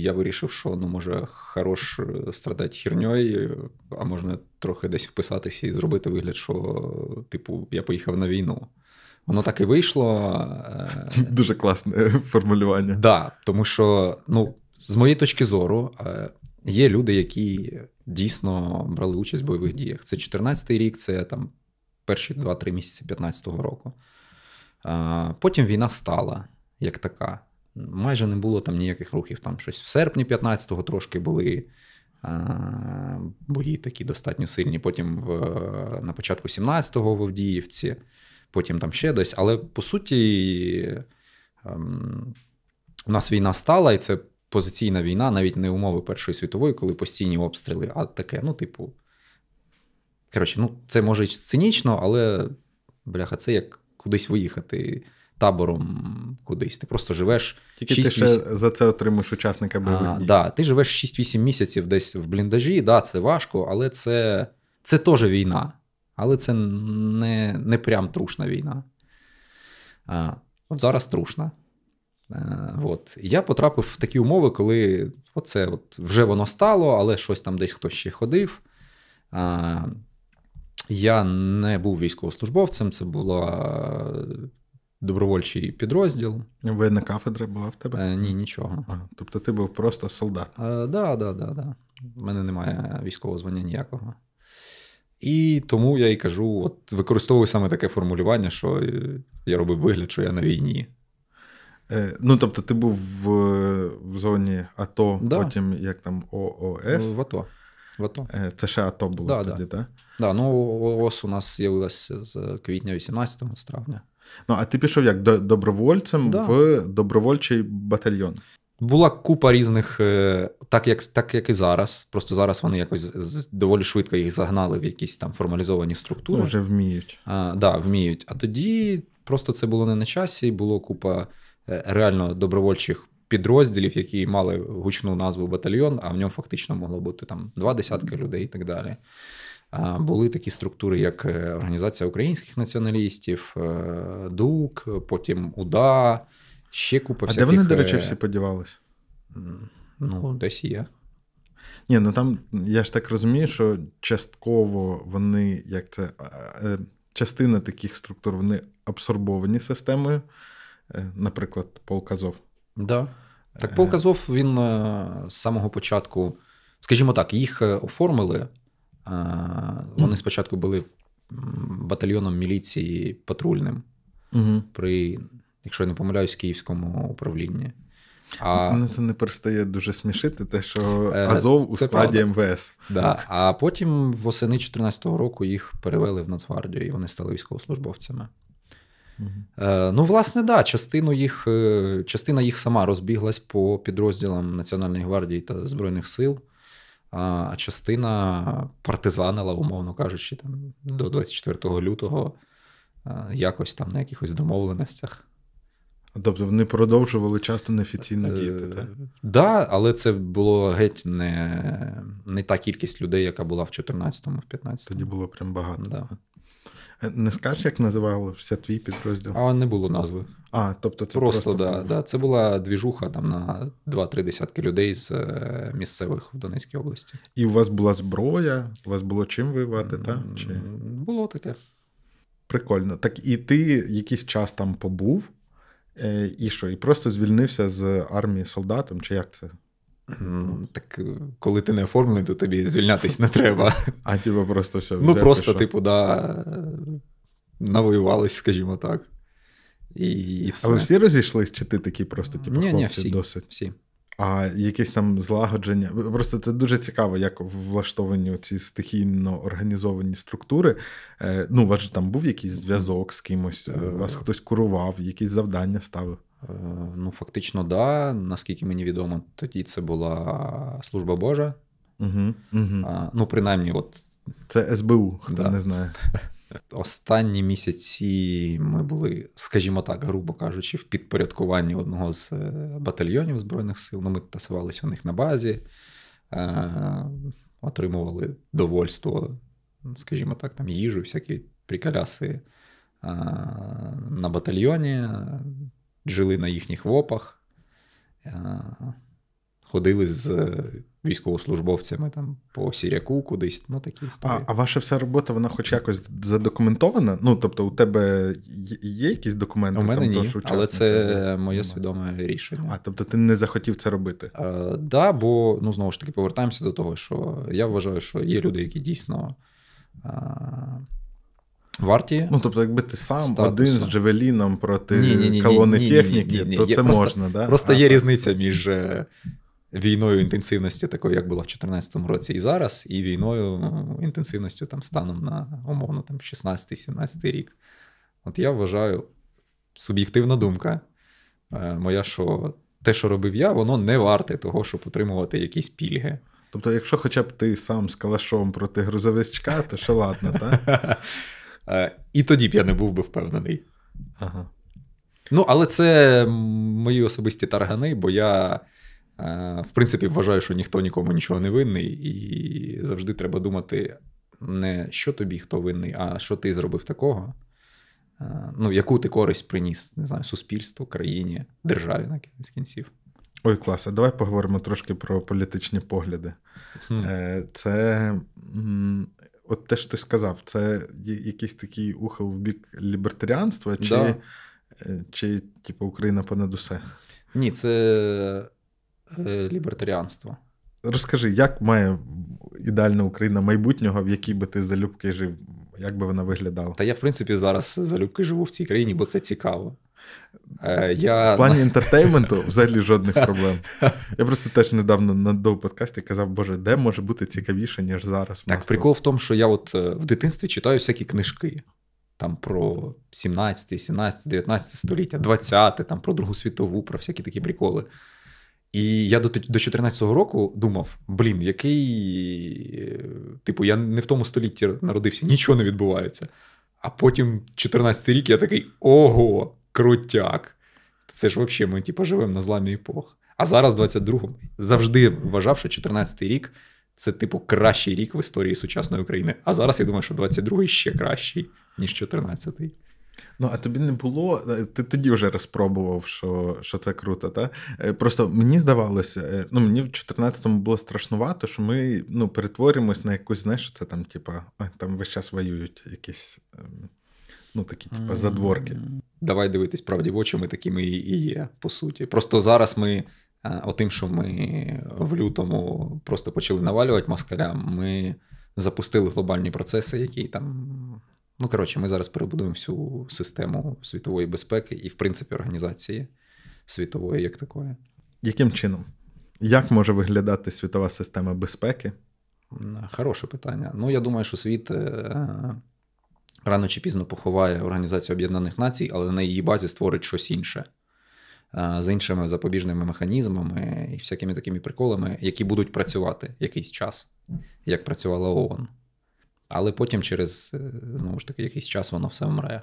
я вирішив, що ну може хорош е, страдати херньою, е, а можна трохи десь вписатися і зробити вигляд, що, типу, я поїхав на війну. Воно так і вийшло. Дуже класне формулювання. Так, да, тому що, ну, з моєї точки зору, є люди, які дійсно брали участь в бойових діях. Це 14-й рік, це там перші 2-3 місяці 15-го року. Потім війна стала як така. Майже не було там ніяких рухів. Там щось в серпні 15-го трошки були бої такі достатньо сильні. Потім в, на початку 17-го в Авдіївці, потім там ще десь. Але по суті. Ем, у нас війна стала, і це позиційна війна, навіть не умови Першої світової, коли постійні обстріли, а таке, ну, типу. Коротше, ну, це може цинічно, але, бляха, це як кудись виїхати табором кудись. Ти просто живеш. Тільки 6 ти ще міс... за це отримуєш учасника бойових дій. Да, ти живеш 6-8 місяців десь в бліндажі, да, це важко, але це це теж війна. Але це не не прям трушна війна. А, От зараз трушна. Е, от. Я потрапив в такі умови, коли оце от вже воно стало, але щось там десь хтось ще ходив. Е, я не був військовослужбовцем, це була е, добровольчий підрозділ. Ви Воєнна кафедра була в тебе? Е, ні, нічого. Ага. Тобто ти був просто солдат. Так, да, да, У мене немає військового звання ніякого. І тому я і кажу: от використовую саме таке формулювання, що я робив вигляд, що я на війні. Е, ну, тобто, ти був в, в зоні АТО, да. потім як там ООС. В АТО. В АТО. Е, це ще АТО було да, тоді, так? Да. Да, ну ООС у нас з'явилася з квітня 18 го з травня. Ну, а ти пішов як добровольцем да. в добровольчий батальйон? Була купа різних, е, так як так як і зараз. Просто зараз вони якось доволі швидко їх загнали в якісь там формалізовані структури. Ну, вже вміють. А, да, вміють. А тоді просто це було не на часі, було купа Е, реально добровольчих підрозділів, які мали гучну назву батальйон, а в ньому фактично могло бути там два десятки людей і так далі. Були такі структури, як е, Організація українських націоналістів, е, ДУК, потім УДА, ще купа. А де вони, до речі, всі подівалися? Ну, десь є. Ні, ну там я ж так розумію, що частково вони як це частина таких структур вони абсорбовані системою, Е, наприклад, пол Казов. Да. Так пол е. Казов, він е, з самого початку, скажімо так, їх оформили. Вони спочатку були батальйоном міліції патрульним угу. при, якщо я не помиляюсь, київському управлінні. А... Мене ну, ну, це не перестає дуже смішити, те, що Азов у це складі правда. МВС. Да. А потім восени 2014 року їх перевели в Нацгвардію і вони стали військовослужбовцями. Е, ну, власне, да, частину їх, е, частина їх сама розбіглась по підрозділам Національної гвардії та Збройних сил, а частина партизанила, умовно кажучи, там до 24 лютого е, якось там на якихось домовленостях. Тобто вони продовжували часто неофіційно діяти, так? Так, да, але це було геть не не та кількість людей, яка була в 14-му, в 15-му. Тоді було прям багато. Да. Е, не скажеш, як називався твій підрозділ? А не було назви. А, тобто це просто, просто да, да, це була двіжуха там на 2-3 десятки людей з е, місцевих в Донецькій області. І у вас була зброя, у вас було чим воювати, так? Чи... Було таке. Прикольно. Так і ти якийсь час там побув, е, і що? І просто звільнився з армії солдатом, чи як це? Так е, коли ти не оформлений, то тобі звільнятись не треба. А типу просто все. Ну просто, типу, да, навоювались, скажімо так. І, і все. А ви всі розійшлись, чи ти такі просто типу, ні, ні, всі, досить? Всі. А якесь там злагодження. Просто це дуже цікаво, як влаштовані ці стихійно організовані структури. Е, ну, у вас же там був якийсь зв'язок з кимось, е, вас хтось курував, якісь завдання ставив. Е, ну, фактично, да. Наскільки мені відомо, тоді це була служба Божа. Угу, угу. А, Ну, принаймні, от. Це СБУ, хто да. не знає. Останні місяці ми були, скажімо так, грубо кажучи, в підпорядкуванні одного з е, батальйонів Збройних сил. Ну, Ми тасувалися у них на базі, е- отримували довольство, скажімо так, там їжу, всякі прикаляси е- на батальйоні жили на їхніх вопах, е, ходили з військовослужбовцями там по сіряку кудись. ну такі історії. А а ваша вся робота, вона хоч якось задокументована? Ну, тобто, у тебе є якісь документи? У мене там, ні, то, що але це моє свідоме рішення. А тобто, ти не захотів це робити? Так, е, да, бо ну знову ж таки повертаємося до того, що я вважаю, що є люди, які дійсно. А, е, Варті. Ну, тобто, якби ти сам статусу. один з Джевеліном проти ні, ні, ні, колони техніки, то це просто, можна, да? Просто а, є так. різниця між е, війною інтенсивності, такою, як була в 2014 році, і зараз, і війною ну, інтенсивністю там станом на умовно там 16-17 рік. От я вважаю, суб'єктивна думка е, моя, що те, що робив я, воно не варте того, щоб отримувати якісь пільги. Тобто, якщо хоча б ти сам з калашом проти грузовичка, то що ладно, так? Е, і тоді б я не був би впевнений. Ага. Ну, але це мої особисті таргани, бо я, е, в принципі, вважаю, що ніхто нікому нічого не винний, і завжди треба думати, не що тобі хто винний, а що ти зробив такого. Е, ну, яку ти користь приніс, не знаю, суспільству, країні, державі на кінець кінців. Ой, клас, а давай поговоримо трошки про політичні погляди. Хм. Це от те, що ти сказав, це якийсь такий ухил в бік лібертаріанства, чи, да. Е, чи типу, Україна понад усе? Ні, це е, лібертаріанство. Розкажи, як має ідеальна Україна майбутнього, в якій би ти залюбки жив, як би вона виглядала? Та я, в принципі, зараз залюбки живу в цій країні, бо це цікаво. Е, я... В плані інтертейменту взагалі жодних проблем. Я просто теж недавно на доу-подкасті казав, Боже, де може бути цікавіше, ніж зараз. Так, прикол в тому, що я от е, в дитинстві читаю всякі книжки там про 17, 17, 19 століття, 20, там про Другу світову, про всякі такі приколи. І я до 14-го року думав: блін, який, е, типу, я не в тому столітті народився, нічого не відбувається. А потім 14-й рік я такий ого! крутяк. Це ж взагалі, ми типу, живемо на зламі епох. А зараз, 22-му, завжди вважав, що 14-й рік це, типу, кращий рік в історії сучасної України. А зараз я думаю, що 22-й ще кращий, ніж 14-й. Ну, а тобі не було, е, ти тоді вже розпробував, що що це круто, та? Е, просто мені здавалося, е, ну мені в 14-му було страшнувато, що ми ну, перетворюємось на якусь, знаєш, це там, типа, там весь час воюють якісь ем, ну такі, типу, задворки. Давай дивитись правді в очі, ми такими і є, по суті. Просто зараз ми. Е, отим, що ми в лютому просто почали навалювати москалям, ми запустили глобальні процеси, які там. Ну, коротше, ми зараз перебудуємо всю систему світової безпеки і, в принципі, організації світової, як такої. Яким чином? Як може виглядати світова система безпеки? Хороше питання. Ну, я думаю, що світ е, рано чи пізно поховає Організацію Об'єднаних Націй, але на її базі створить щось інше е, з іншими запобіжними механізмами і всякими такими приколами, які будуть працювати якийсь час, як працювала ООН. Але потім, через е, знову ж таки, якийсь час воно все вмре.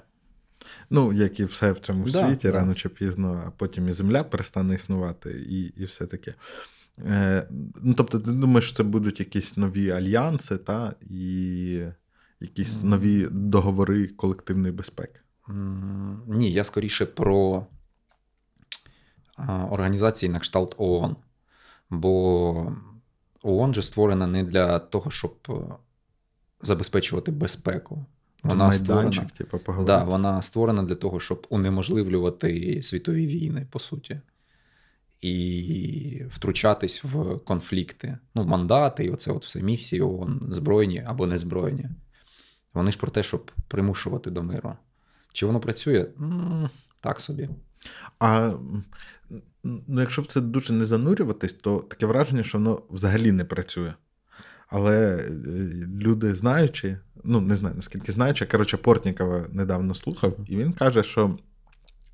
Ну, як і все в цьому да, світі, да. рано чи пізно, а потім і земля перестане існувати, і і все таке. Е, Ну, Тобто, ти думаєш, це будуть якісь нові альянси, та, і якісь нові договори колективної безпеки? Ні, я скоріше про організації на кшталт ООН. Бо ООН же створена не для того, щоб е, забезпечувати безпеку. Вона Майданчик, створена, типу, Да, вона створена для того, щоб унеможливлювати світові війни, по суті, і втручатись в конфлікти. Ну, мандати, і оце от все місії, ООН, збройні або незбройні. Вони ж про те, щоб примушувати до миру. Чи воно працює? так собі. А ну, якщо в це дуже не занурюватись, то таке враження, що воно взагалі не працює. Але е, люди знаючи, ну не знаю наскільки знаючи, коротше, Портнікова недавно слухав, і він каже, що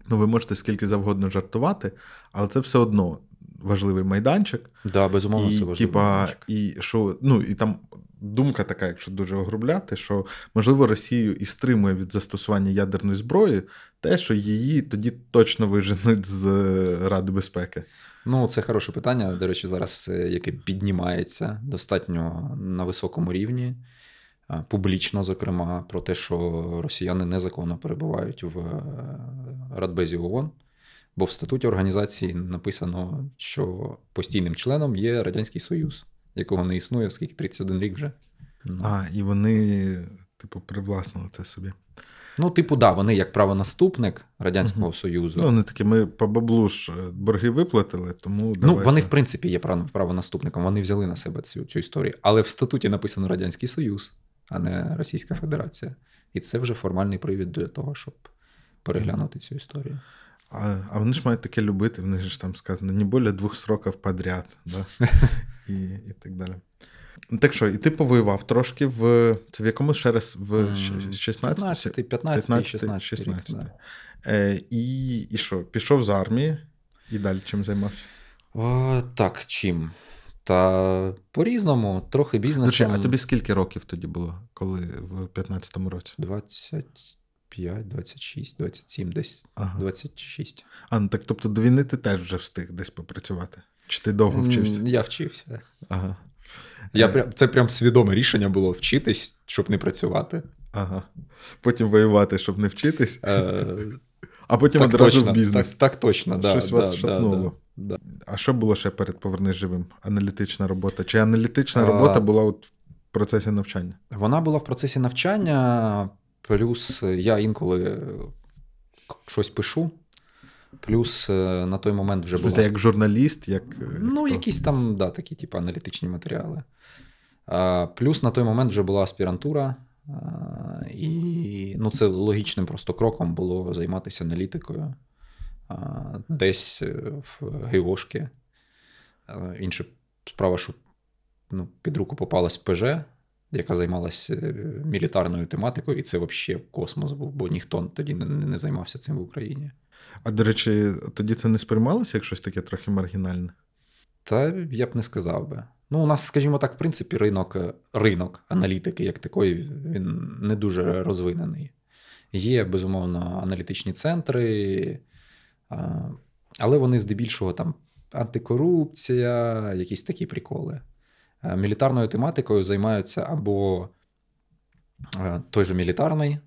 ну, ви можете скільки завгодно жартувати, але це все одно важливий майданчик. Да, безумовно, і, це важливий типа, майданчик. І що, ну, і там думка така, якщо дуже огрубляти, що можливо Росію і стримує від застосування ядерної зброї те, що її тоді точно виженуть з е, Ради безпеки. Ну, це хороше питання. До речі, зараз е, яке піднімається достатньо на високому рівні, публічно, зокрема, про те, що росіяни незаконно перебувають в е, Радбезі ООН. Бо в статуті організації написано, що постійним членом є Радянський Союз якого не існує, оскільки 31 рік вже. Ну. А, і вони, типу, привласнили це собі. Ну, типу, да, вони як правонаступник Радянського uh-huh. Союзу. Ну, вони такі, ми по баблу ж е, борги виплатили, тому. Ну, вони, в принципі, є правонаступником, вони взяли на себе цю цю історію. Але в статуті написано Радянський Союз, а не Російська Федерація. І це вже формальний привід для того, щоб переглянути uh-huh. цю історію. А, а вони ж мають таке любити, в них ж там сказано не більше двох сроків підряд, да? і і так далі. Ну, так що, і ти повоював трошки в це в якому ще раз в 16 15 16 16 Е, І що? Пішов з армії і далі чим займався? О, Так, чим? Та по-різному, трохи бізнесом. Значить, а тобі скільки років тоді було, коли в 15-му році? 20. 25, 26, 27, десь ага. 26. А, ну так тобто до війни ти теж вже встиг десь попрацювати? Чи ти довго вчився? Я вчився. Ага. Я е. прям це прям свідоме рішення було вчитись, щоб не працювати. Ага. Потім воювати, щоб не вчитись, е... а потім так одразу точно, в бізнес. Так так точно, да, щось да, вас да, шатнуло. Да, А що було ще перед повернись живим? Аналітична робота? Чи аналітична а... Е. робота була от в процесі навчання? Вона була в процесі навчання. Плюс е, я інколи е, щось пишу. Плюс е, на той момент вже було. Це як журналіст, як. Ну, як якісь там, да, такі, типу, аналітичні матеріали. Плюс на той момент вже була аспірантура, і ну, це логічним просто кроком було займатися аналітикою десь в Гейошки. Інша справа, що ну, під руку попалась ПЖ, яка займалася е, мілітарною тематикою, і це взагалі космос був, бо ніхто тоді не, не займався цим в Україні. А до речі, тоді це не сприймалося як щось таке трохи маргінальне? Та я б не сказав би. Ну, у нас, скажімо так, в принципі, ринок е, ринок аналітики, як такої, він не дуже розвинений. Є, безумовно, аналітичні центри, але вони здебільшого там антикорупція, якісь такі приколи. Е, мілітарною тематикою займаються або е, той же мілітарний,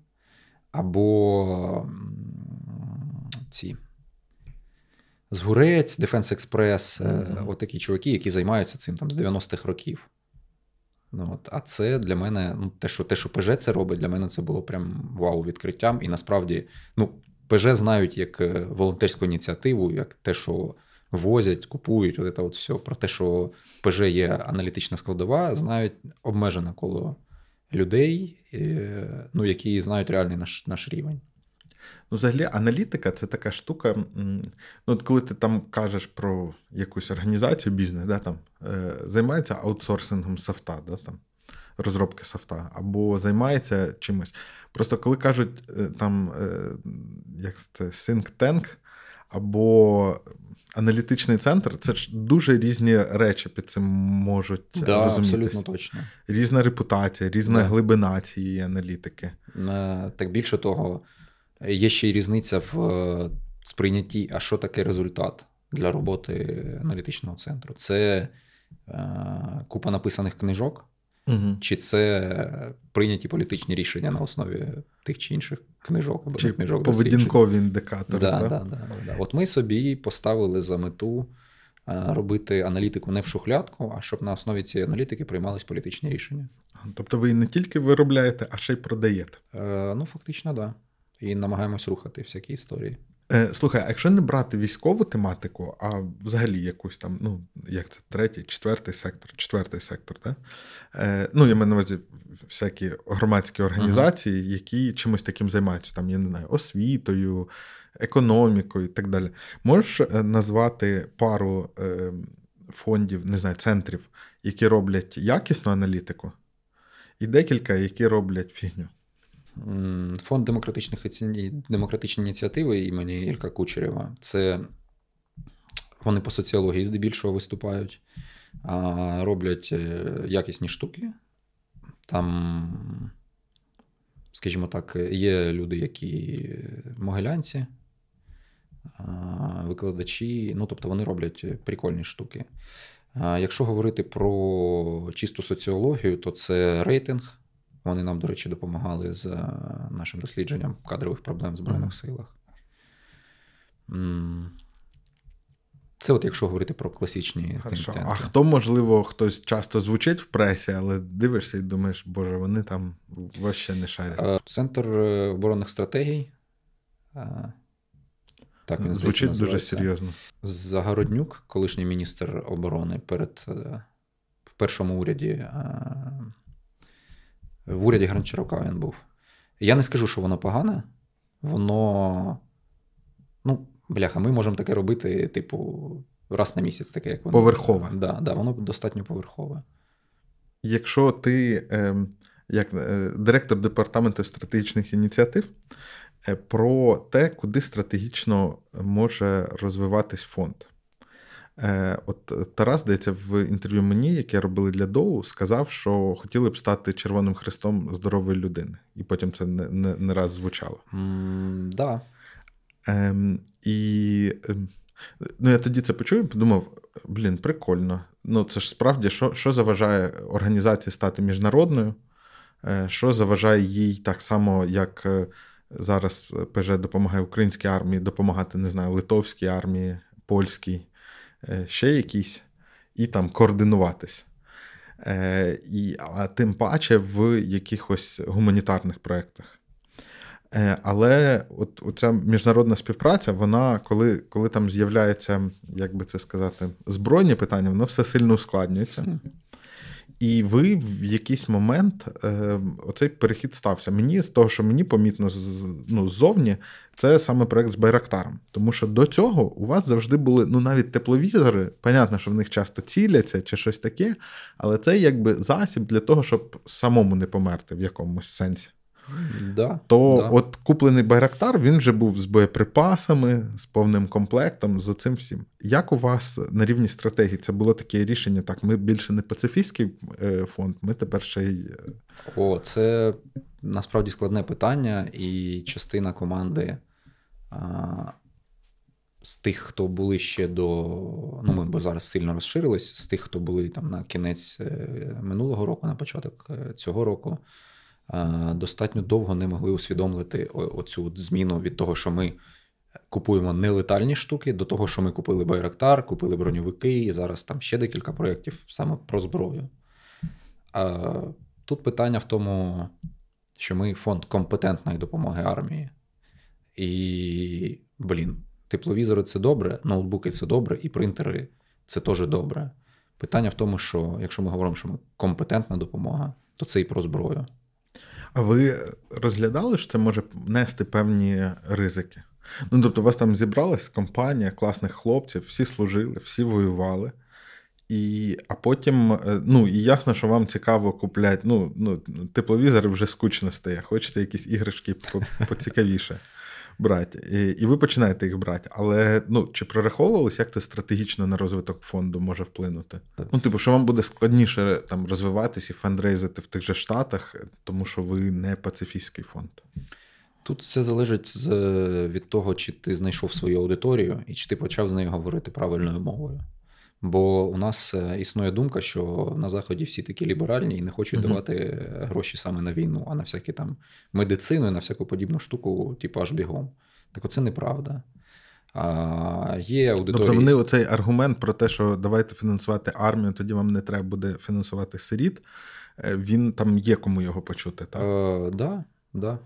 або ці. Згурець, Defense Express, mm-hmm. Е, от чуваки, які займаються цим там з 90-х років. Ну, от, А це для мене, ну, те, що те, що ПЖ це робить, для мене це було прям вау відкриттям. І насправді, ну, ПЖ знають як волонтерську ініціативу, як те, що возять, купують, от це от все про те, що ПЖ є аналітична складова, знають обмежене коло людей, е, ну, які знають реальний наш, наш рівень. Ну, взагалі, аналітика це така штука. Ну, от Коли ти там кажеш про якусь організацію, бізнес, да, там, е, займається аутсорсингом софта, да, там, розробки софта, або займається чимось. Просто коли кажуть, е, там, е, як це, think tank, або аналітичний центр це ж дуже різні речі під цим можуть да, розумітися. Абсолютно точно. Різна репутація, різна да. глибина цієї аналітики. Так більше того, є ще й різниця в е, сприйнятті, а що таке результат для роботи аналітичного центру. Це е, купа написаних книжок. Угу. Чи це прийняті політичні рішення на основі тих чи інших книжок або чи книжок поведінкові індикатори? Да, да? Да, да, да. От ми собі поставили за мету робити аналітику не в шухлядку, а щоб на основі цієї аналітики приймались політичні рішення. Тобто ви не тільки виробляєте, а ще й продаєте? Е, Ну фактично, так. Да. І намагаємось рухати всякі історії. Е, слухай, якщо не брати військову тематику, а взагалі якусь там, ну, як це, третій, четвертий сектор, четвертий сектор, да? Е, ну, я маю на увазі всякі громадські організації, ага. які чимось таким займаються, там, я не знаю, освітою, економікою і так далі. Можеш е, назвати пару е, фондів, не знаю, центрів, які роблять якісну аналітику, і декілька, які роблять фігню? Фонд демократичних демократичні ініціативи імені Ілька Кучерєва. Це вони по соціології здебільшого виступають, роблять е, якісні штуки. Там, скажімо так, є люди, які могилянці, викладачі, ну тобто вони роблять прикольні штуки. Якщо говорити про чисту соціологію, то це рейтинг. Вони нам, до речі, допомагали з е, нашим дослідженням кадрових проблем в Збройних силах. Це, от якщо говорити про класичні Хорошо. А хто, можливо, хтось часто звучить в пресі, але дивишся і думаєш, боже, вони там вообще не шарять. Е, центр е, оборонних стратегій. Так, він Звучить називається. дуже серйозно. Загороднюк, колишній міністр оборони, перед в першому уряді в уряді Гранчарука він був. Я не скажу, що воно погане, воно. Ну, бляха, ми можемо таке робити, типу, раз на місяць, таке, як воно. Поверхове. Да, да, воно достатньо поверхове. Якщо ти е, як е, директор департаменту стратегічних ініціатив, е, про те, куди стратегічно може розвиватись фонд. Е, от е, Тарас здається, в інтерв'ю мені, яке робили для Доу, сказав, що хотіли б стати Червоним Хрестом здорової людини. І потім це не не, не раз звучало. Mm, да. Ем, і ем, ну, я тоді це почув і подумав: блін, прикольно. Ну це ж справді що, що заважає організації стати міжнародною, е, що заважає їй так само, як. Зараз ПЖ допомагає українській армії, допомагати, не знаю, литовській армії, польській, Е, ще якісь, і там координуватись. Е, і, А тим паче в якихось гуманітарних проєктах. Е, але от ця міжнародна співпраця, вона, коли коли там з'являється, як би це сказати, збройні питання, воно все сильно ускладнюється. І ви в якийсь момент е, оцей перехід стався. Мені з того, що мені помітно, з, ну, ззовні, це саме проект з Байрактаром. Тому що до цього у вас завжди були ну навіть тепловізори. Понятно, що в них часто ціляться чи щось таке, але це якби засіб для того, щоб самому не померти в якомусь сенсі. Да, То да. от куплений Байрактар він вже був з боєприпасами, з повним комплектом, з цим всім. Як у вас на рівні стратегії це було таке рішення? Так, ми більше не пацифістський е, фонд, ми тепер ще й. Е, О, це насправді складне питання, і частина команди з тих, хто були ще до. Ну, ми бо зараз сильно розширились, з тих, хто були там на кінець е, минулого року, на початок е, цього року, достатньо довго не могли усвідомити оцю зміну від того, що ми. Купуємо нелетальні штуки до того, що ми купили Байрактар, купили броньовики, і зараз там ще декілька проєктів саме про зброю. А Тут питання в тому, що ми фонд компетентної допомоги армії. І, блін, тепловізори це добре, ноутбуки це добре, і принтери це теж добре. Питання в тому, що якщо ми говоримо, що ми компетентна допомога, то це і про зброю. А ви розглядали, що це може нести певні ризики? Ну, тобто, у вас там зібралась компанія класних хлопців, всі служили, всі воювали. І, А потім, е, ну, і ясно, що вам цікаво купляти. Ну, ну тепловізор вже скучно стає, хочете якісь іграшки поцікавіше брати, і ви починаєте їх брати. Але ну чи прораховувалось, як це стратегічно на розвиток фонду може вплинути? Ну, типу, що вам буде складніше е, там розвиватись і фандрейзити в тих же штатах, е, тому що ви не пацифістський фонд? Тут все залежить з, е, від того, чи ти знайшов свою аудиторію і чи ти почав з нею говорити правильною мовою. Бо у нас е, існує думка, що на заході всі такі ліберальні і не хочуть uh-huh. давати е, гроші саме на війну, а на всякі там медицину і на всяку подібну штуку, типу аж бігом. Так оце неправда. А, є аудиторії. Тобто вони оцей аргумент про те, що давайте фінансувати армію, тоді вам не треба буде фінансувати сиріт. Е, він там є кому його почути, так? Так, е, да, да,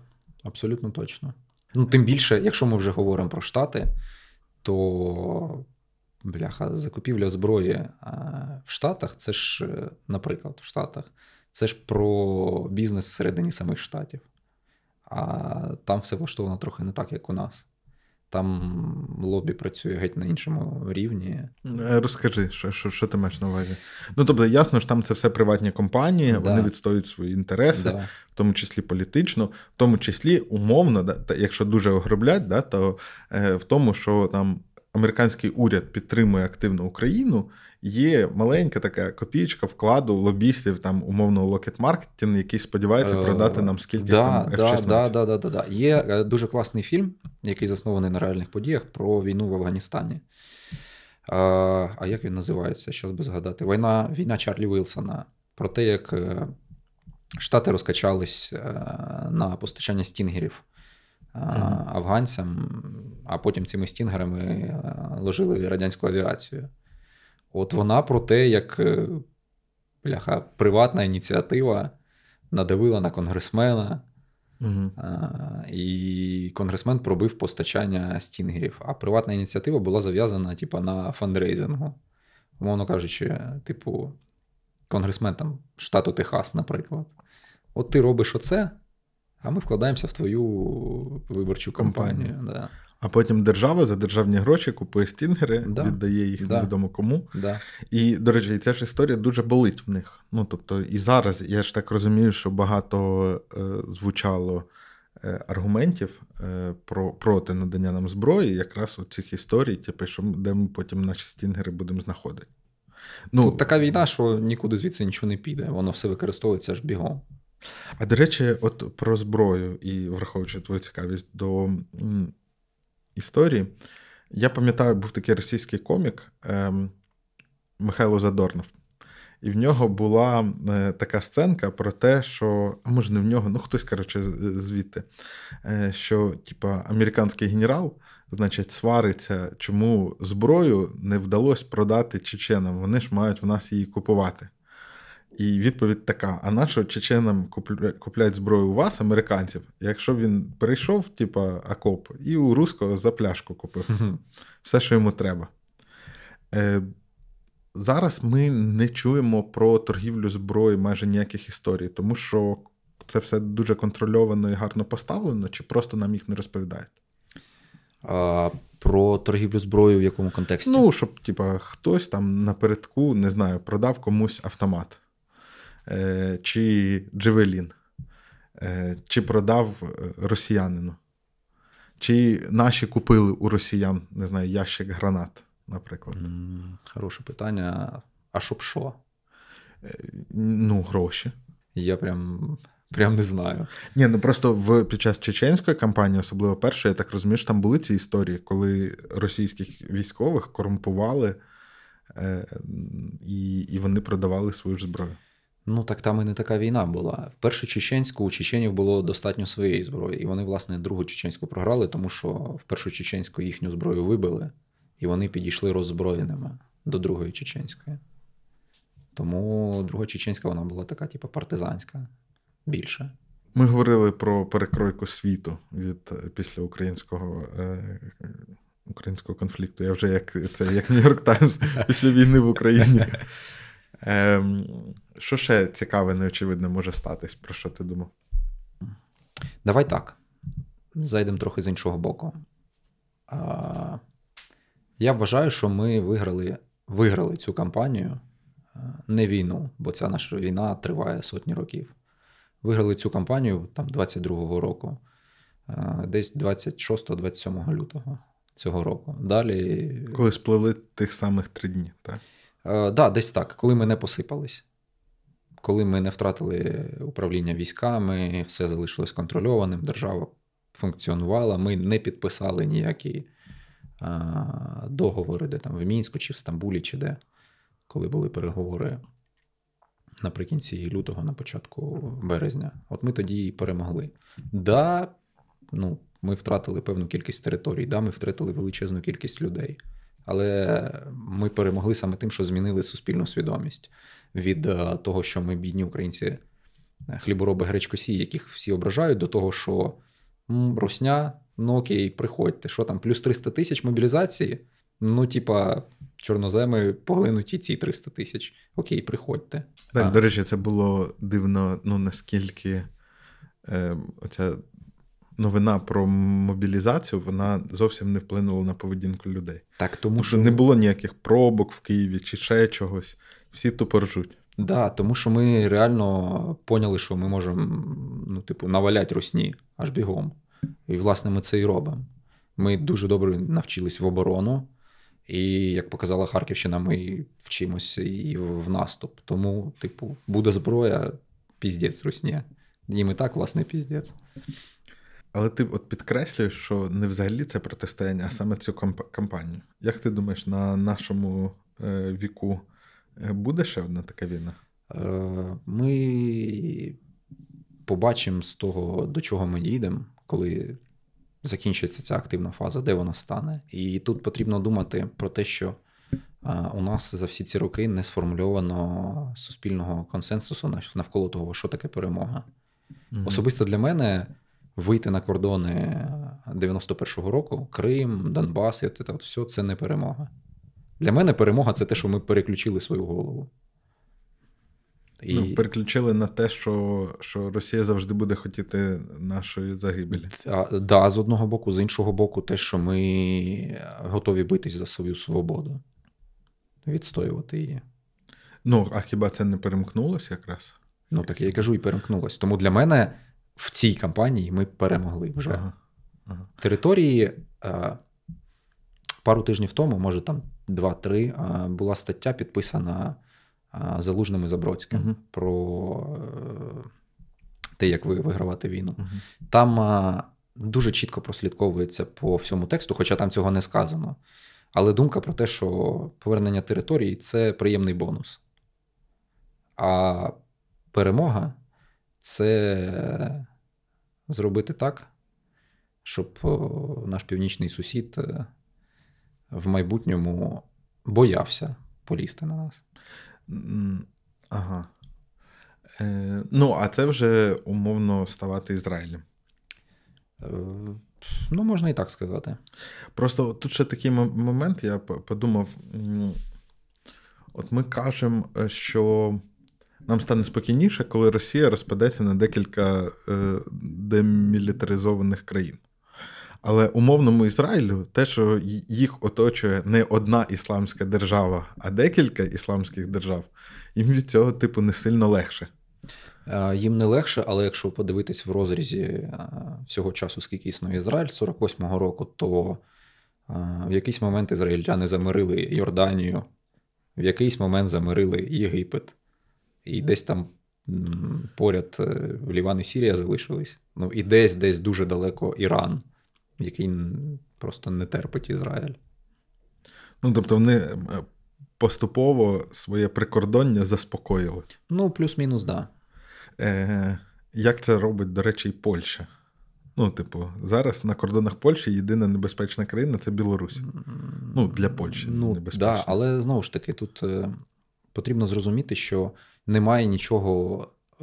абсолютно точно. Ну, Тим більше, якщо ми вже говоримо про Штати, то Бляха, закупівля зброї е, в Штатах, це ж, е, наприклад, в Штатах, це ж про бізнес всередині самих штатів. А там все влаштовано трохи не так, як у нас. Там лобі працює геть на іншому рівні. Е, розкажи, що що, що ти маєш на увазі? Ну тобто, ясно ж, там це все приватні компанії, да. вони відстоюють свої інтереси, да. в тому числі політично, в тому числі умовно, да, якщо дуже огроблять, да, то е, в тому, що там американський уряд підтримує активно Україну, є маленька така копієчка вкладу лобістів там умовного локет маркетинг який сподівається е, продати нам скільки там F-16. Да, да, да, да, Є е, дуже класний фільм, який заснований на реальних подіях про війну в Афганістані. А як він називається? Щас би згадати. Війна війна Чарлі Вілсона про те, як е, Штати розкачались на постачання стінгерів mm-hmm. афганцям, а потім цими стінгерами е, ложили радянську авіацію. От вона про те, як е, бляха, приватна ініціатива надавила на конгресмена, mm-hmm. і конгресмен пробив постачання стінгерів. А приватна ініціатива була зав'язана типу, на фандрейзингу. Умовно кажучи, типу, конгресмен там штату Техас, наприклад. От ти робиш оце, а ми вкладаємося в твою виборчу кампанію. Да. А потім держава за державні гроші купує стінгери, да. віддає їх да. невідомо кому. Да. І, до речі, ця ж історія дуже болить в них. Ну, тобто, і зараз я ж так розумію, що багато е, звучало е, аргументів е, про, проти надання нам зброї, якраз у цих історій, типу, що де ми потім наші стінгери будемо знаходити. Ну, Тут така війна, що нікуди звідси нічого не піде, воно все використовується аж бігом. А до речі, от про зброю, і враховуючи твою цікавість до м, історії, я пам'ятаю, був такий російський комік ем, Михайло Задорнов. І в нього була е, така сценка про те, що а може не в нього, ну хтось коротше, е, звідти, е, що типа американський генерал, значить, свариться, чому зброю не вдалося продати чеченам. Вони ж мають в нас її купувати. І відповідь така: а нащо чеченам купляють зброю у вас, американців? Якщо він прийшов, типа Акоп, і у руського за пляшку купив все, що йому треба. Е, Зараз ми не чуємо про торгівлю зброї майже ніяких історій, тому що це все дуже контрольовано і гарно поставлено, чи просто нам їх не розповідають. А, Про торгівлю зброєю в якому контексті? Ну, щоб, типа, хтось там напередку, не знаю, продав комусь автомат. Е, чи Джевелін, е, чи продав е, росіянину, чи наші купили у росіян, не знаю, ящик гранат, наприклад. Хороше питання. А щоб що? Ну, гроші. Я прям. Прям не знаю. Ні, ну просто в під час чеченської кампанії, особливо першої, я так розумію, що там були ці історії, коли російських військових корумпували, е, і і вони продавали свою ж зброю. Ну так там і не така війна була. Вперше Чеченську у Чеченів було достатньо своєї зброї, і вони, власне, другу Чеченську програли, тому що в першу Чеченську їхню зброю вибили, і вони підійшли роззброєними до другої Чеченської. Тому друга Чеченська вона була така, типу, партизанська більше. Ми говорили про перекройку світу від е, після українського. Е... Українського конфлікту, я вже як це як Нью-Йорк Таймс після війни в Україні. Ем, Що ще цікаве, неочевидно, може статись, про що ти думав? Давай так. Зайдемо трохи з іншого боку. А, Я вважаю, що ми виграли виграли цю кампанію, е, не війну, бо ця наша війна триває сотні років. Виграли цю кампанію там 22-го року, е, десь 26-27 лютого цього року. Далі. Коли спливли тих самих три дні, так? Е, да, десь так, коли ми не посипались, коли ми не втратили управління військами, все залишилось контрольованим, держава функціонувала, ми не підписали ніякі е, договори, де там в Мінську чи в Стамбулі, чи де, коли були переговори наприкінці лютого, на початку березня. От ми тоді і перемогли. Да, ну, ми втратили певну кількість територій, да, ми втратили величезну кількість людей. Але ми перемогли саме тим, що змінили суспільну свідомість від е, того, що ми бідні українці, е, хлібороби гречкосії, яких всі ображають, до того, що русня, ну окей, приходьте, що там, плюс 300 тисяч мобілізації. Ну, типа, чорноземи поглинуть і ці 300 тисяч. Окей, приходьте. Так, а. до речі, це було дивно, ну наскільки е, оця новина про мобілізацію вона зовсім не вплинула на поведінку людей. Так, тому тобто що не було ніяких пробок в Києві чи ще чогось. Всі тупо ржуть. Так, да, тому що ми реально поняли, що ми можемо ну, типу, наваляти русні аж бігом. І, власне, ми це і робимо. Ми дуже добре навчились в оборону, і, як показала Харківщина, ми вчимося і в наступ. Тому, типу, буде зброя, піздець русні. Їм і так, власне, піздець. Але ти от підкреслюєш, що не взагалі це протистояння, а саме цю кампанію. Як ти думаєш, на нашому е, віку е, буде ще одна така війна? Е, ми побачимо з того, до чого ми дійдемо, коли закінчиться ця активна фаза, де вона стане. І тут потрібно думати про те, що у нас за всі ці роки не сформульовано суспільного консенсусу навколо того, що таке перемога. Особисто для мене вийти на кордони 91-го року, Крим, Донбас, і от, от, все це не перемога. Для мене перемога це те, що ми переключили свою голову. Ну, і... Ну, переключили на те, що що Росія завжди буде хотіти нашої загибелі. Так, да, з одного боку, з іншого боку, те, що ми готові битись за свою свободу, відстоювати її. Ну, а хіба це не перемкнулося якраз? Ну так я і кажу, і перемкнулося. Тому для мене в цій кампанії ми перемогли вже ага. Ага. території. Е, пару тижнів тому, може там два-три, е, була стаття підписана е, Залужним і Забродським угу. про е, те, як вигравати війну. Угу. Там дуже чітко прослідковується по всьому тексту, хоча там цього не сказано. Але думка про те, що повернення території це приємний бонус. А перемога це е, зробити так, щоб е, наш північний сусід е, в майбутньому боявся полізти на нас. Ага. Е, Ну, а це вже умовно ставати Ізраїлем. ну, можна і так сказати. Просто тут ще такий момент, я подумав: от ми кажемо, що. Нам стане спокійніше, коли Росія розпадеться на декілька е, демілітаризованих країн. Але умовному Ізраїлю те, що їх оточує не одна ісламська держава, а декілька ісламських держав, їм від цього типу не сильно легше. Е, їм не легше, але якщо подивитись в розрізі е, всього часу, скільки існує Ізраїль, 48-го року, то в якийсь момент ізраїльтяни замирили Йорданію, в якийсь момент замирили Єгипет і десь там поряд е, Ліван і Сірія залишились. Ну і десь десь дуже далеко Іран, який просто не терпить Ізраїль. Ну тобто вони е, поступово своє прикордоння заспокоїли. Ну, плюс-мінус, да. Е, Як це робить, до речі, і Польща? Ну, типу, зараз на кордонах Польщі єдина небезпечна країна це Білорусь. Ну, для Польщі. Ну, небезпечна. Да, Але знову ж таки, тут е, потрібно зрозуміти, що немає нічого е,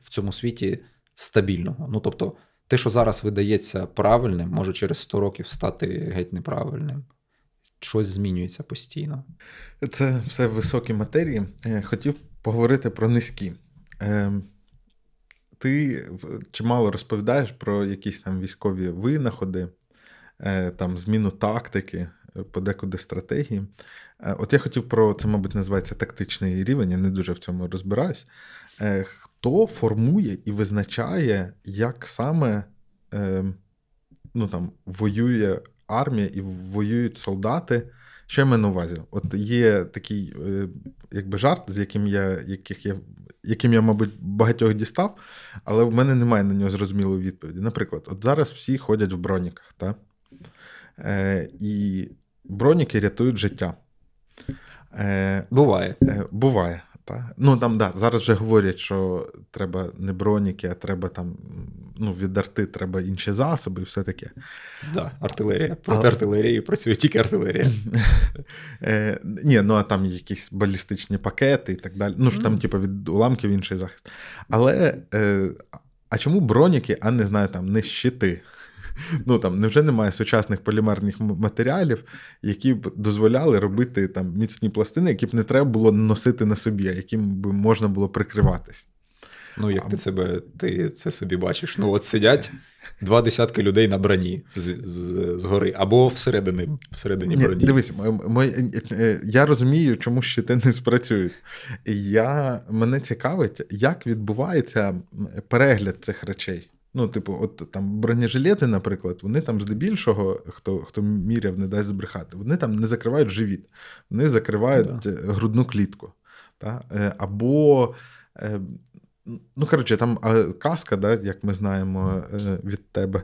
в цьому світі стабільного. Ну тобто, те, що зараз видається правильним, може через 100 років стати геть неправильним. Щось змінюється постійно. Це все високі матерії. Е, хотів поговорити про низькі. Е, ти чимало розповідаєш про якісь там військові винаходи, е, там зміну тактики, подекуди стратегії. Е, от я хотів про це, мабуть, називається тактичний рівень, я не дуже в цьому розбираюсь. Е, хто формує і визначає, як саме ем, ну, там, воює армія і воюють солдати? Що я маю на увазі? От є такий е, якби жарт, з яким я, яких я, яким я, мабуть, багатьох дістав, але в мене немає на нього зрозумілої відповіді. Наприклад, от зараз всі ходять в броніках, та? Е, і броніки рятують життя. Е, Буває. Е, Буває. Та? Ну там да, зараз вже говорять, що треба не броніки, а треба там ну, від арти треба інші засоби і все таке. Да, артилерія. Проти Але... артилерії працює тільки артилерія. Е, Ні, ну а там якісь балістичні пакети і так далі. Ну ж там, типу, від уламків інший захист. Але е, а чому броніки, а не знаю, там не щити? Ну там невже немає сучасних полімерних матеріалів, які б дозволяли робити там міцні пластини, які б не треба було носити на собі, а яким би можна було прикриватись. Ну, як а... ти себе, ти це собі бачиш? Ну, от сидять два десятки людей на броні з, з, з гори або всередині всередині Ні, броні. Дивись, е, я розумію, чому щити не спрацюють. Я, Мене цікавить, як відбувається перегляд цих речей. Ну, типу, от там бронежилети, наприклад, вони там здебільшого, хто хто міряв, не дасть збрехати, вони там не закривають живіт, вони закривають да. Е, грудну клітку. Та? Е, або, е, ну коротше, там каска, да, як ми знаємо від тебе,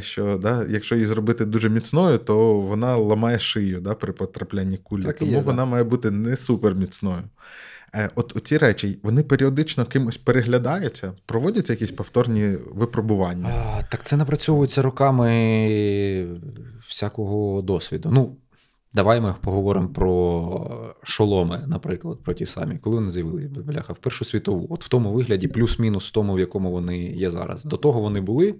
що да, якщо її зробити дуже міцною, то вона ламає шию да, при потраплянні кулі. Так Тому є, вона да. має бути не супер міцною. Е, от ці речі вони періодично кимось переглядаються, проводяться якісь повторні випробування. А, Так це напрацьовується роками всякого досвіду. Ну, давай ми поговоримо про шоломи, наприклад, про ті самі, коли вони з'явилися бляха, в Першу світову, от в тому вигляді, плюс-мінус в тому, в якому вони є зараз. До того вони були.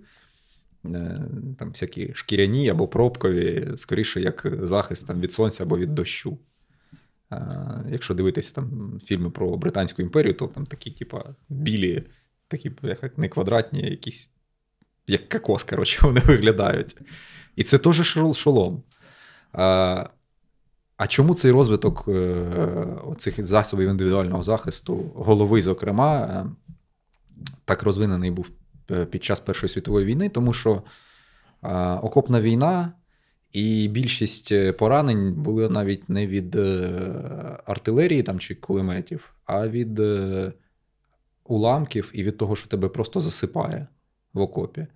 Е, там всякі шкіряні або пробкові, скоріше як захист там, від сонця або від дощу. Е, якщо дивитись там фільми про Британську імперію, то там такі, типа, білі, такі як не квадратні, якісь як кокос, коротше, вони виглядають. І це теж шолом. Е, а чому цей розвиток е, цих засобів індивідуального захисту, голови, зокрема, так розвинений був під час Першої світової війни? Тому що окопна війна і більшість е, поранень були навіть не від е, артилерії там, чи кулеметів, а від е, уламків і від того, що тебе просто засипає в окопі.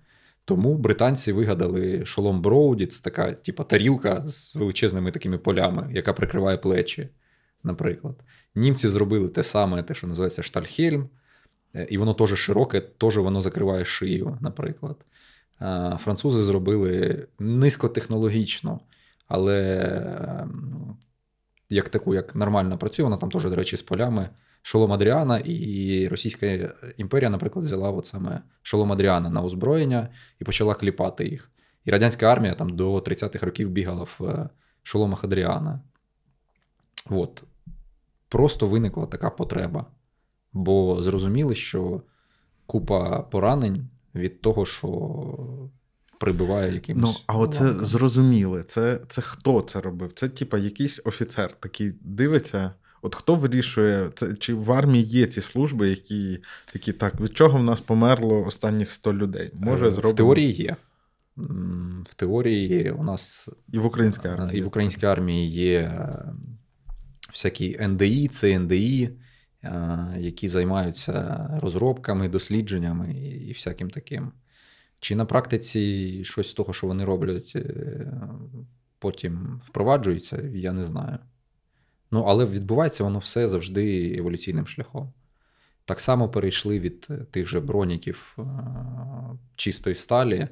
Тому британці вигадали шолом Броуді, це така, типа, тарілка з величезними такими полями, яка прикриває плечі, наприклад. Німці зробили те саме, те, що називається Штальхельм, і воно теж широке, теж воно закриває шию, наприклад французи зробили низькотехнологічно, але ем, як таку, як нормально працює, вона там теж, до речі, з полями. Шолом Адріана і Російська імперія, наприклад, взяла от саме шолом Адріана на озброєння і почала кліпати їх. І радянська армія там до 30-х років бігала в е, шоломах Адріана. От. Просто виникла така потреба. Бо зрозуміли, що купа поранень від того, що прибиває якимось. Ну, а оце ланкам. зрозуміле. Це це хто це робив? Це, типа, якийсь офіцер такий дивиться. От хто вирішує, це чи в армії є ці служби, які такі так, від чого в нас померло останніх 100 людей? Може е, зробити. В теорії є. В теорії у нас і в українській е, армії і в українській армії є е, всякі НДІ, ЦНДІ, Е, які займаються розробками, дослідженнями і всяким таким. Чи на практиці щось з того, що вони роблять, е, потім впроваджується, я не знаю. Ну, але відбувається воно все завжди еволюційним шляхом. Так само перейшли від тих же броніків е, чистої сталі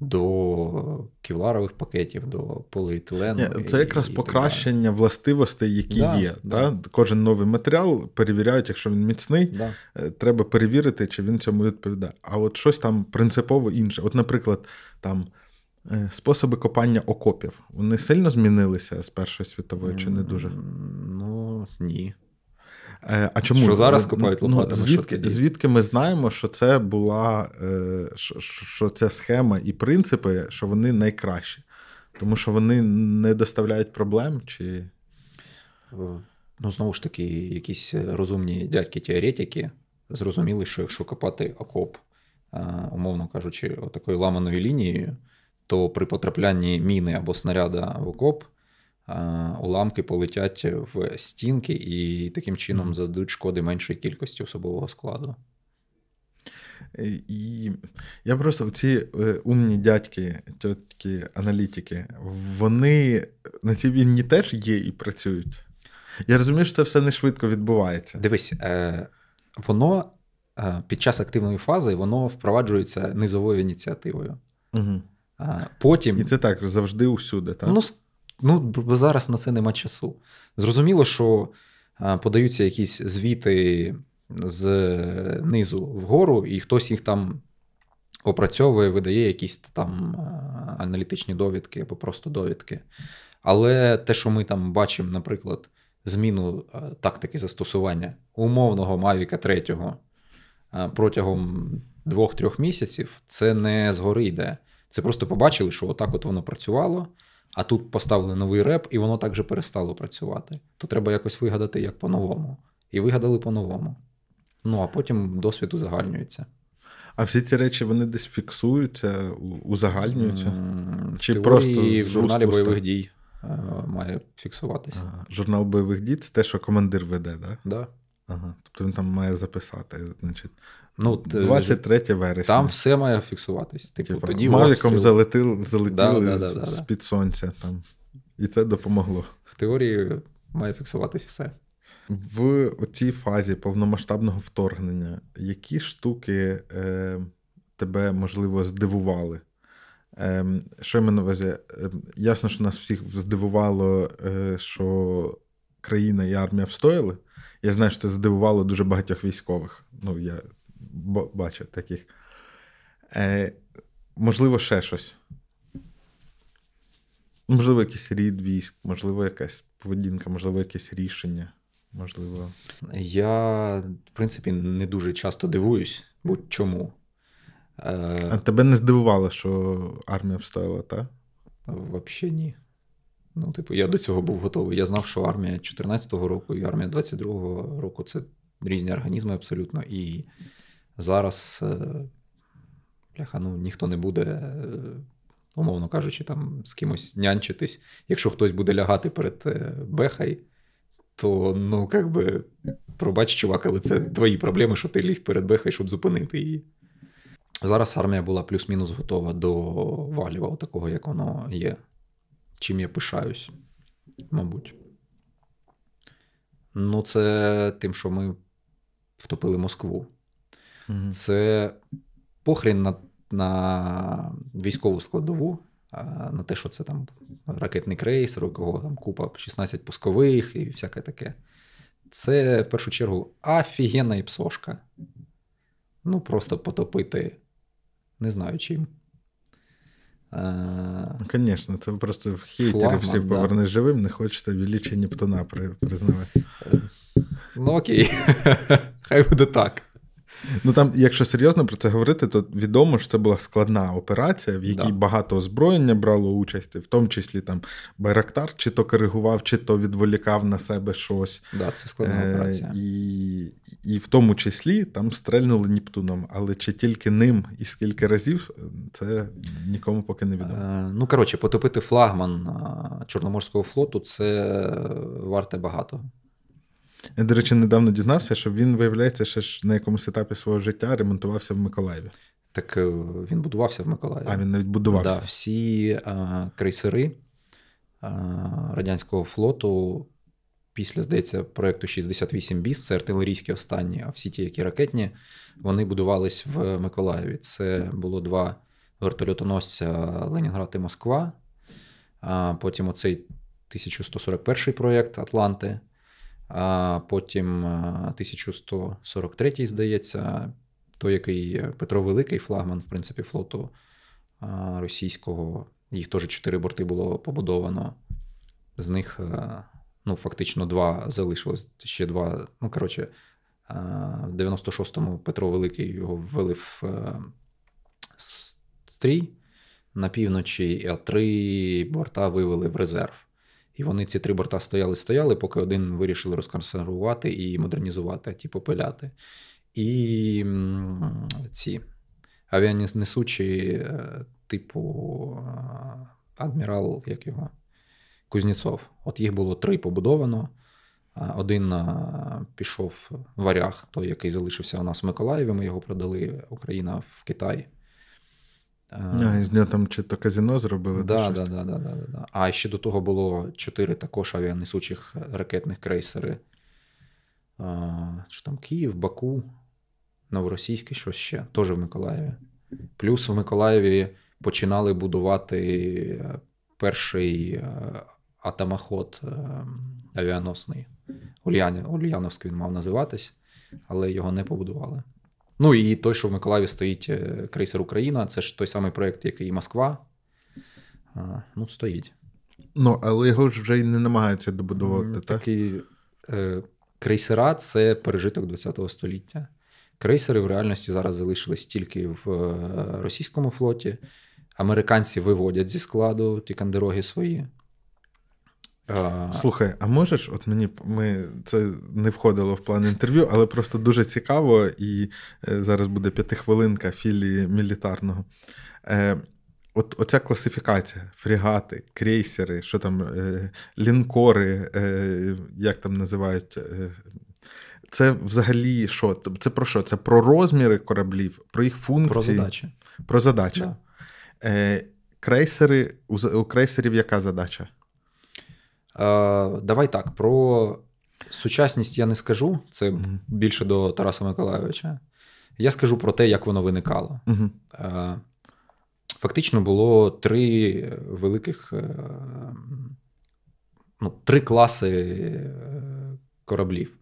до кевларових пакетів, до поліетилену. це і, якраз і покращення властивостей, які да, є. Да. Да? Кожен новий матеріал перевіряють, якщо він міцний, да. Е, треба перевірити, чи він цьому відповідає. А от щось там принципово інше. От, наприклад, там. Е, способи копання окопів вони сильно змінилися з Першої світової чи не дуже? Ну ні. Е, а чому Що зараз е, ну, купають лопатами? Ну, звідки, що звідки ми знаємо, що це була е, що ця схема і принципи, що вони найкращі? Тому що вони не доставляють проблем чи. Ну, знову ж таки, якісь розумні дядьки-теоретики зрозуміли, що якщо копати окоп, умовно кажучи, отакою ламаною лінією, то при потраплянні міни або снаряда в окоп уламки полетять в стінки і таким чином зададуть шкоди меншої кількості особового складу. Е, і я просто ці е, умні дядьки, тітки, аналітики, вони на цій війні теж є і працюють. Я розумію, що це все не швидко відбувається. Дивись, е, воно під час активної фази воно впроваджується низовою ініціативою. Угу. Потім... І це так завжди усюди, так? Ну, ну, бо зараз на це нема часу. Зрозуміло, що подаються якісь звіти з е, низу вгору, і хтось їх там опрацьовує, видає якісь там аналітичні довідки або просто довідки. Але те, що ми там бачимо, наприклад, зміну е, тактики застосування умовного Мавіка 3 протягом двох-трьох місяців, це не згори йде. Це просто побачили, що отак от воно працювало а тут поставили новий реп, і воно так же перестало працювати. То треба якось вигадати як по-новому. І вигадали по-новому. Ну а потім досвід узагальнюється. А всі ці речі вони десь фіксуються, узагальнюються? Mm, Чи просто в журналі бойових дій е, має фіксуватися? Ага. Журнал бойових дій це те, що командир веде, так? Да? Да. Ага. Тобто він там має записати, значить, Ну, 23 е, вересня. Там все має фіксуватись. Типу, Тіпа, тоді Маліком залетіли да, да, да, з-під сонця. там. І це допомогло. В теорії має фіксуватись все. В цій фазі повномасштабного вторгнення, які штуки е, тебе, можливо, здивували? Е, Що я маю на увазі? Е, ясно, що нас всіх здивувало, е, що країна і армія встояли. Я знаю, що це здивувало дуже багатьох військових. Ну, я бачив таких. Е, Можливо, ще щось. Можливо, якийсь рід військ, можливо, якась поведінка, можливо, якесь рішення. Можливо. Я, в принципі, не дуже часто дивуюсь, будь-чому. Е... А тебе не здивувало, що армія встояла, так? Взагалі ні. Ну, типу, я до цього був готовий. Я знав, що армія 2014 року і армія 22-го року це різні організми абсолютно. І Зараз е, бляха, ну, ніхто не буде, е, умовно кажучи, там з кимось нянчитись. Якщо хтось буде лягати перед е, Бехай, то ну, як би, пробач, чувак, але це твої проблеми, що ти ліг перед Бехай, щоб зупинити її. Зараз армія була плюс-мінус готова до валіва, такого, як воно є. Чим я пишаюсь, мабуть. Ну, це тим, що ми втопили Москву mm це похрін на, на військову складову. На те, що це там ракетний крейсер, у якого там купа 16 пускових і всяке таке. Це в першу чергу афігенна і псошка. Ну, просто потопити не знаю чим. Звісно, це просто в хейтерів всі поверне да. живим, не хочете величі Нептуна признавати. Ну, окей, хай буде так. Ну там, якщо серйозно про це говорити, то відомо що це була складна операція, в якій да. багато озброєння брало участь, в тому числі там Байрактар, чи то коригував, чи то відволікав на себе щось. Да, це складна е, операція. І і в тому числі там стрельнули Нептуном, але чи тільки ним і скільки разів, це нікому поки не відомо. Е, ну коротше, потопити флагман Чорноморського флоту це варте багато. Я, до речі, недавно дізнався, що він, виявляється, ще ж на якомусь етапі свого життя ремонтувався в Миколаєві. Так е, він будувався в Миколаєві. А він навіть будувався. Да, Всі а, крейсери а, радянського флоту. Після, здається, проєкту 68 біс, це артилерійські останні, а всі ті, які ракетні, вони будувались в Миколаєві. Це було два вертольотоносця Ленінград і Москва. А Потім оцей 1141 проєкт Атланти а потім 1143, е, здається, той, який е, Петро Великий, флагман, в принципі, флоту е, російського. Їх теж чотири борти було побудовано. З них, ну, фактично, два залишилось. Ще два. Ну, коротше, в 96-му Петро Великий його ввели в стрій на півночі, а три борта вивели в резерв. І вони ці три борта стояли-стояли, поки один вирішили розконсервувати і модернізувати, ті попиляти. І ці авіанесучі, е, типу адмірал, як його, Кузнєцов. От їх було три побудовано. Один пішов варяг, той, який залишився у нас в Миколаєві. Ми його продали Україна в Китай Е, а, і Там чи то казіно зробили. Да, щось да, да, да, да, да, А ще до того було чотири також авіанесучих ракетних крейсери. А, що там Київ, Баку, Новоросійський, що ще, теж в Миколаєві. Плюс в Миколаєві починали будувати е, перший е, атомоход авіаносний. Ульяновський він мав називатись, але його не побудували. Ну і той, що в Миколаєві стоїть е, крейсер Україна, це ж той самий проєкт, який і Москва. Ну, стоїть. Ну, але його ж вже й не намагаються добудувати. Такі так? Е, крейсера це пережиток ХХ століття. Крейсери в реальності зараз залишились тільки в е, російському флоті. Американці виводять зі складу ті кандероги свої. Слухай, а можеш, от мені ми це не входило в план інтерв'ю, але просто дуже цікаво, і е, зараз буде п'ятихвилинка філії мілітарного. Е, От Оця класифікація: фрігати, крейсери, що там, е, лінкори, е, як там називають. Е, це взагалі що? Це про що? Це про розміри кораблів, про їх функції. Про задачі. Про задачі. Да. Е, крейсери, у, у крейсерів яка задача? Е, давай так, про сучасність я не скажу, це mm більше до Тараса Миколайовича. Я скажу про те, як воно виникало. mm Фактично було три великих е, ну, три класи кораблів.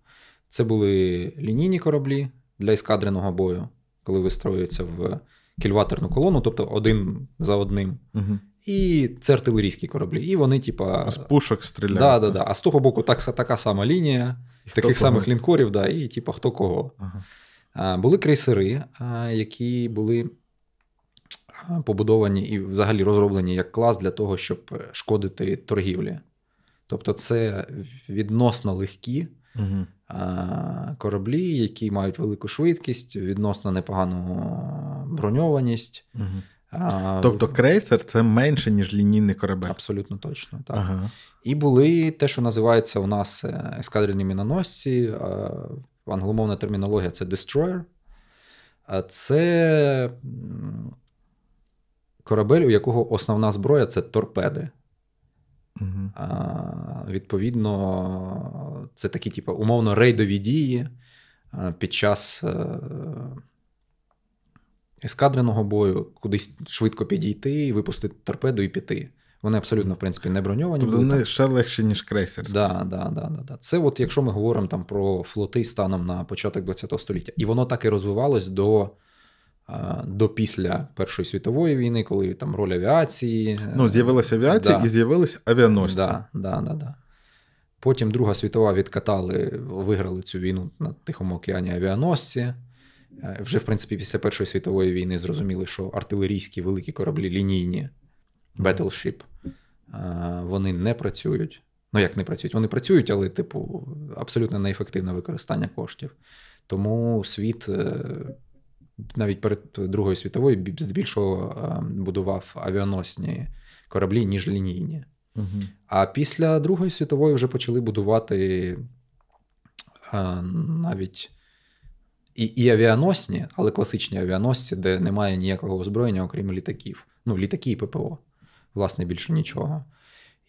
Це були лінійні кораблі для ескадреного бою, коли вистроюються в кільватерну колону, тобто один за одним. Угу. І це артилерійські кораблі. І вони, типа. З пушок стріляють. Да, да, да. А з того боку, так, така сама лінія, і таких самих кого? лінкорів, да, і типа хто кого. Ага. А, Були крейсери, а, які були побудовані і взагалі розроблені як клас для того, щоб шкодити торгівлі. Тобто, це відносно легкі угу. а, кораблі, які мають велику швидкість, відносно непогану броньованість. Угу. Тобто крейсер це менше, ніж лінійний корабель. Абсолютно точно. так. Ага. І були те, що називається у нас е, ескадрильні міноносці, е, англомовна термінологія це destroyer. Це корабель, у якого основна зброя це торпеди. Угу. А, Відповідно, це такі, типу, умовно рейдові дії е, під час ескадреного бою, кудись швидко підійти, випустити торпеду і піти. Вони абсолютно, в принципі, не броньовані. Тобто вони ще легші, ніж крейсерські. Да, да, да, да, да. Це, от якщо ми говоримо там про флоти станом на початок ХХ століття, і воно так і розвивалось до. До після Першої світової війни, коли там роль авіації. Е, ну, з'явилася авіація да. і з'явилися авіаносці. Да, да, да, да. Потім Друга світова відкатали, виграли цю війну на Тихому океані авіаносці. Е, вже в принципі після Першої світової війни зрозуміли, що артилерійські великі кораблі лінійні Battleship, е, вони не працюють. Ну, як не працюють? Вони працюють, але, типу, абсолютно неефективне використання коштів. Тому світ е, навіть перед Другою світовою здебільшого будував авіаносні кораблі, ніж лінійні. А після Другої світової вже почали будувати навіть і і авіаносні, але класичні авіаносці, де немає ніякого озброєння, окрім літаків. Ну, літаки і ППО, власне, більше нічого.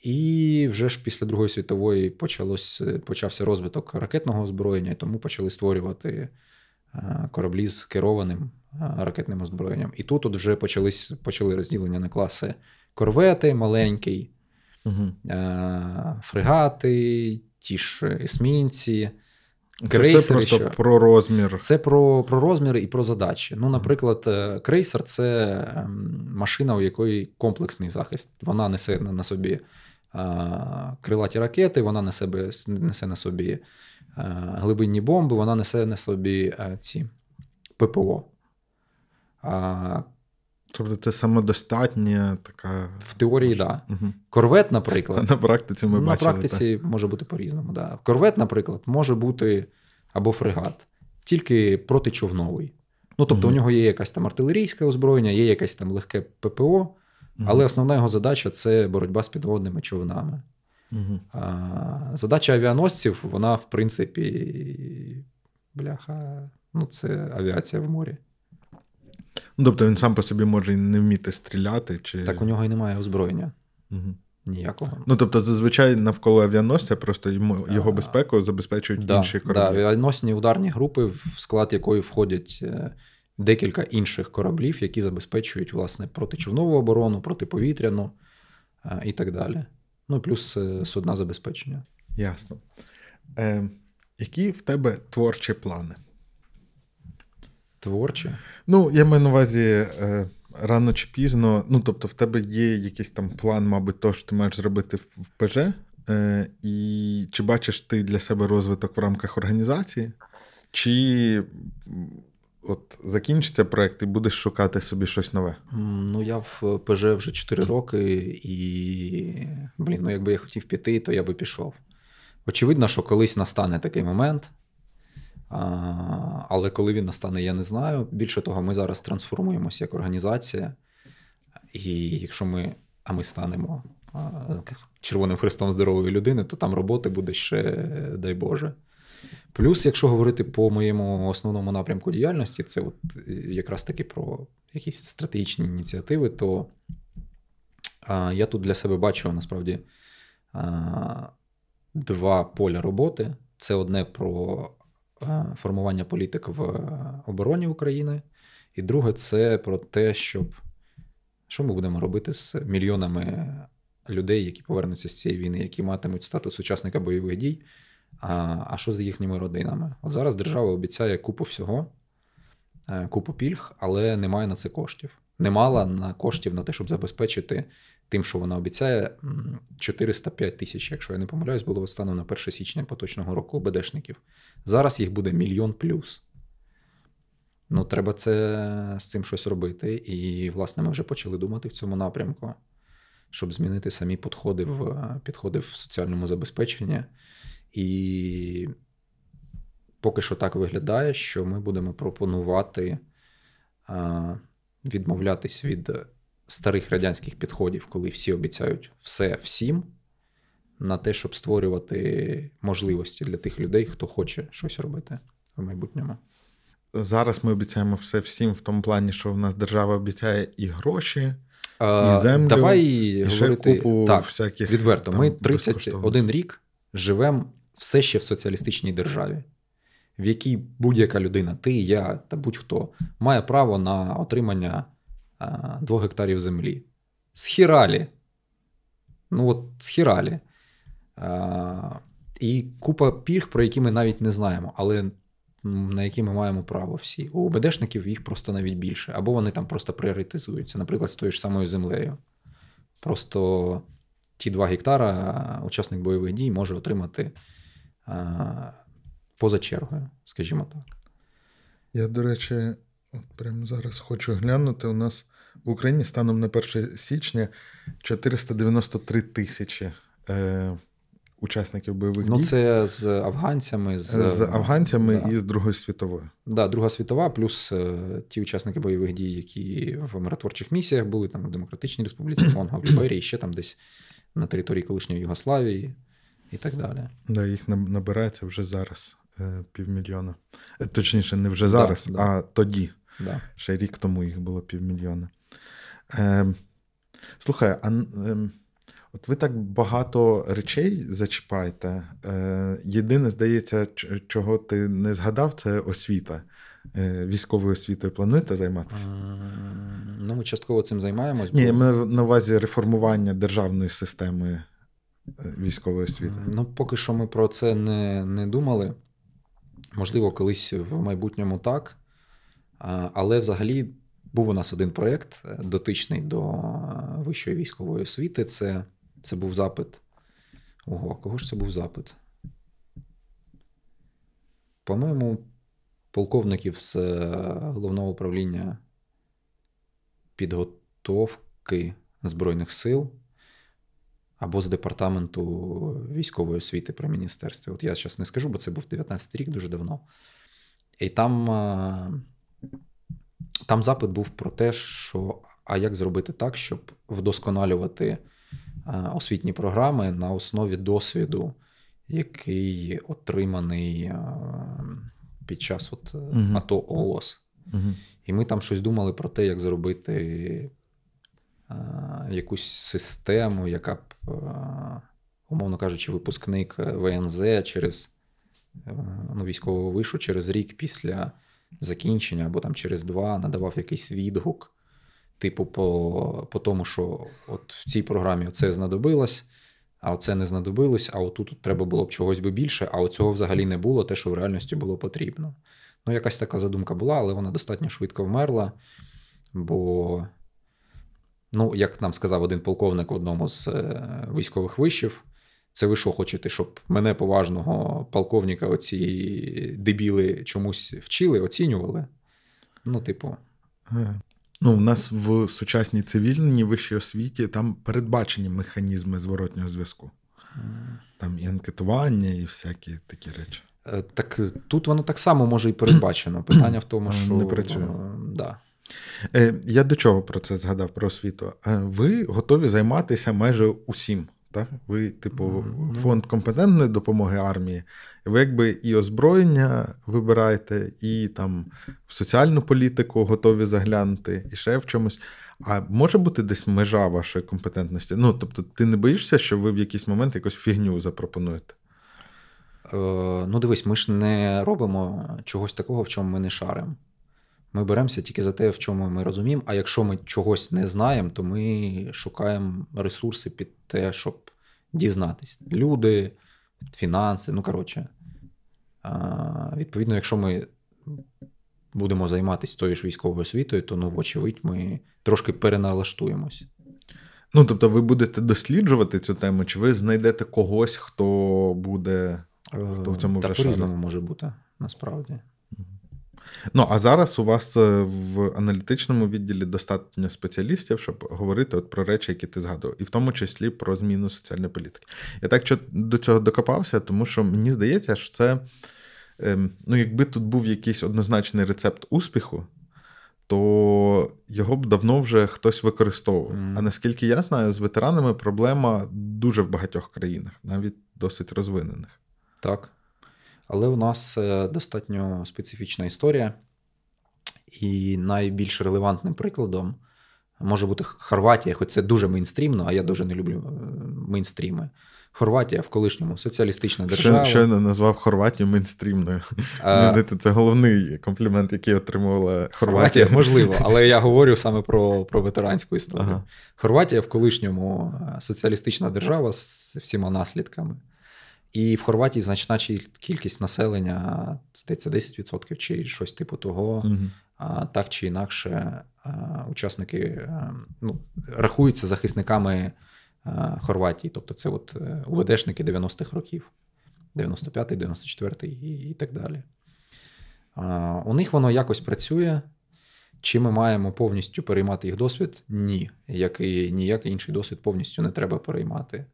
І вже ж після Другої світової почалось, е, почався розвиток ракетного озброєння, і тому почали створювати е, кораблі з керованим е, ракетним озброєнням. І тут от вже почались, почали розділення на класи корвети, маленький, угу. фрегати, ті ж есмінці крейсери, це просто що... про розмір. Це про про розміри і про задачі. Ну, наприклад, е, крейсер це ем, машина, у якої комплексний захист. Вона несе на собі е, крилаті ракети, вона несе, несе на собі е, глибинні бомби, вона несе на собі ці ППО. Тобто це самодостатня така. В теорії, так. Да. Угу. Корвет, наприклад. На практиці ми на бачили. На практиці та. може бути по-різному. Да. Корвет, наприклад, може бути або фрегат, тільки протичовновий. Ну, тобто, угу. у нього є якась там артилерійське озброєння, є якесь там легке ППО, але основна його задача це боротьба з підводними човнами. Угу. А, Задача авіаносців, вона, в принципі, бляха, ну, це авіація в морі. Ну, тобто він сам по собі може і не вміти стріляти. чи... Так у нього і немає озброєння. Угу. Ніякого. Ну, тобто, зазвичай навколо авіаносця просто йому його безпеку забезпечують да, інші кораблі. Да, авіаносні ударні групи, в склад якої входять е, декілька інших кораблів, які забезпечують власне протичовнову оборону, протиповітряну е, і так далі. Ну, плюс е, судна забезпечення. Ясно. Е, Які в тебе творчі плани? Творче? Ну, я маю на увазі. Е, рано чи пізно, ну тобто, в тебе є якийсь там план, мабуть, того, що ти маєш зробити в ПЖ, е, і чи бачиш ти для себе розвиток в рамках організації, чи от закінчиться проект і будеш шукати собі щось нове? Ну я в ПЖ вже 4 роки, і блін, ну якби я хотів піти, то я би пішов. Очевидно, що колись настане такий момент, але коли він настане, я не знаю. Більше того, ми зараз трансформуємося як організація, і якщо ми, а ми станемо Червоним Христом здорової людини, то там роботи буде ще, дай Боже. Плюс, якщо говорити по моєму основному напрямку діяльності, це от е, якраз таки про якісь стратегічні ініціативи, то я тут для себе бачу насправді два поля роботи. Це одне про Е, формування політик в е, обороні України. І друге, це про те, щоб що ми будемо робити з мільйонами людей, які повернуться з цієї війни, які матимуть статус учасника бойових дій. А а що з їхніми родинами? От зараз держава обіцяє купу всього, е, купу пільг, але немає на це коштів. Не мала на коштів на те, щоб забезпечити тим, що вона обіцяє 405 тисяч, якщо я не помиляюсь, було станом на 1 січня поточного року БДшників. Зараз їх буде мільйон плюс. Ну, треба це з цим щось робити. І, власне, ми вже почали думати в цьому напрямку, щоб змінити самі підходи в підходи в соціальному забезпеченні. І поки що так виглядає, що ми будемо пропонувати відмовлятись від старих радянських підходів, коли всі обіцяють все всім, на те, щоб створювати можливості для тих людей, хто хоче щось робити в майбутньому. Зараз ми обіцяємо все всім, в тому плані, що в нас держава обіцяє і гроші, а, і землю, давай і говорити, купу так, всяких відверто. Там, ми 31 рік живемо все ще в соціалістичній державі. В якій будь-яка людина, ти, я та будь-хто, має право на отримання Е, двох гектарів землі. Схіралі. Ну, от схіралі. Е, і купа пільг, про які ми навіть не знаємо, але на які ми маємо право всі. У БДшників їх просто навіть більше. Або вони там просто пріоритизуються, наприклад, з тою ж самою землею. Просто ті 2 гектара е, учасник бойових дій може отримати поза чергою, скажімо так. Я, до речі, От Прямо зараз хочу глянути. У нас в Україні станом на 1 січня 493 тисячі е, учасників бойових ну, дій. Ну, це з афганцями, з е, з афганцями да. і з Другої світової. Так, да, Друга світова, плюс е, ті учасники бойових дій, які в миротворчих місіях були, там в Демократичній Республіці, Конго, в Ліберії, ще там десь на території колишньої Югославії і так далі. Да, Їх набирається вже зараз. Е, півмільйона. Точніше, не вже зараз, да, а да. тоді Да. Ще рік тому їх було півмільйона. Е, Слухай, а е, от ви так багато речей зачіпаєте. Е, Єдине, здається, чого ти не згадав, це освіта. Е, Військовою освітою плануєте займатися? Е, ну, Ми частково цим займаємось. Ні, ми на увазі реформування державної системи е, військової освіти. Ну, поки що ми про це не, не думали. Можливо, колись в майбутньому так. Але взагалі був у нас один проєкт, е, дотичний до е, вищої військової освіти. Це це був запит. Ого, кого ж це був запит? По-моєму, полковників з е, головного управління підготовки Збройних сил. Або з департаменту військової освіти при міністерстві. От я зараз не скажу, бо це був 19 рік дуже давно. І там там запит був про те, що а як зробити так, щоб вдосконалювати е, освітні програми на основі досвіду, який отриманий е, під час от е, АТО ООС. І ми там щось думали про те, як зробити якусь систему, яка б, умовно кажучи, випускник ВНЗ через ну, військового вишу через рік після закінчення, або там через два надавав якийсь відгук, типу, по по тому, що от в цій програмі це знадобилось, а оце не знадобилось, а отут треба було б чогось би більше, а цього взагалі не було, те, що в реальності було потрібно. Ну, якась така задумка була, але вона достатньо швидко вмерла. Бо, ну, як нам сказав один полковник в одному з е, військових вишів. Це ви що хочете, щоб мене поважного полковника, оці дебіли чомусь вчили, оцінювали? Ну, типу. Е, ну, у нас в сучасній цивільній вищій освіті там передбачені механізми зворотнього зв'язку. Там і анкетування, і всякі такі речі. Е, так е, тут воно так само може і передбачено. Питання в тому, що не працює. Да. Я до чого про це згадав про освіту? Ви готові займатися майже усім так? Ви, типу, mm-hmm. фонд компетентної допомоги армії. Ви якби і озброєння вибираєте, і там в соціальну політику готові заглянути, і ще в чомусь. А може бути десь межа вашої компетентності? Ну, тобто, ти не боїшся, що ви в якийсь момент якусь фігню запропонуєте? Е, ну, дивись, ми ж не робимо чогось такого, в чому ми не шаримо. Ми беремося тільки за те, в чому ми розуміємо. А якщо ми чогось не знаємо, то ми шукаємо ресурси під те, щоб дізнатися. Люди, фінанси, ну коротше. Відповідно, якщо ми будемо займатися тою ж військовою освітою, то ну, вочевидь, ми трошки переналаштуємось. Ну, тобто, ви будете досліджувати цю тему, чи ви знайдете когось, хто буде е, хто в цьому Та вже по-різному може бути насправді. Ну, а зараз у вас е, в аналітичному відділі достатньо спеціалістів, щоб говорити от про речі, які ти згадував, і в тому числі про зміну соціальної політики. Я так до цього докопався, тому що мені здається, що це ем, ну, якби тут був якийсь однозначний рецепт успіху. То його б давно вже хтось використовував. Mm. А наскільки я знаю, з ветеранами проблема дуже в багатьох країнах, навіть досить розвинених. Так. Але в нас е, достатньо специфічна історія, і найбільш релевантним прикладом може бути Хорватія, хоч це дуже мейнстрімно, а я дуже не люблю е, мейнстріми. Хорватія в колишньому соціалістична держава. Що я назвав Хорватію мейнстрімною. Е, а... Це головний комплімент, який отримувала Хорватія. Хорватія, Можливо, але я говорю саме про про ветеранську історію. Ага. Хорватія в колишньому соціалістична держава з всіма наслідками. І в Хорватії значна кількість населення здається 10% чи щось типу того, mm-hmm. а, так чи інакше, а, е, учасники а, е, ну, рахуються захисниками е, Хорватії. Тобто це от УВДшники 90-х років, 95-й, 94-й і, і так далі. У них воно якось працює. Чи ми маємо повністю переймати їх досвід? Ні. як і ніякий інший досвід повністю не треба переймати.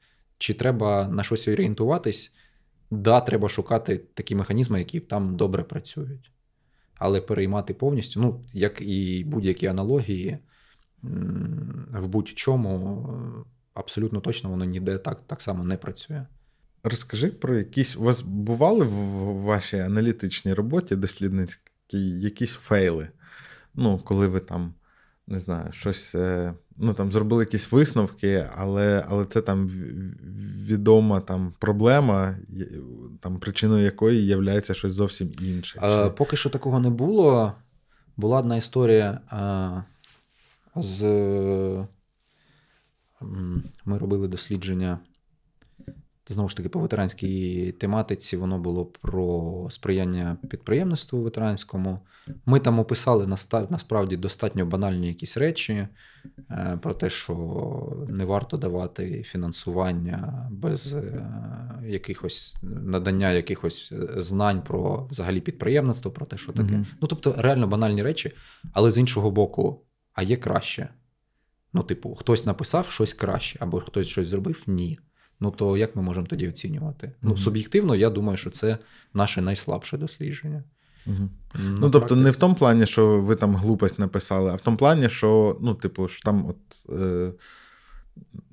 Чи треба на щось орієнтуватись? Да, треба шукати такі механізми, які там добре працюють. Але переймати повністю, ну, як і будь-які аналогії, в будь-чому абсолютно точно воно ніде так, так само не працює. Розкажи про якісь. У вас бували в вашій аналітичній роботі дослідницькій якісь фейли? Ну, коли ви там, не знаю, щось е, ну, там, зробили якісь висновки, але але це там відома там, проблема, там, причиною якої є щось зовсім інше. А, Поки що такого не було. Була одна історія а, з ми робили дослідження. Знову ж таки, по ветеранській тематиці воно було про сприяння підприємництву ветеранському. Ми там описали насправді достатньо банальні якісь речі е, про те, що не варто давати фінансування без е, якихось надання якихось е, знань про взагалі підприємництво, про те, що таке. Mm-hmm. Ну тобто, реально банальні речі, але з іншого боку, а є краще. Ну, типу, хтось написав щось краще, або хтось щось зробив ні ну то як ми можемо тоді оцінювати? Угу. Ну, суб'єктивно, я думаю, що це наше найслабше дослідження. Угу. На ну, тобто, практиці. не в тому плані, що ви там глупость написали, а в тому плані, що ну, типу, що там от, е,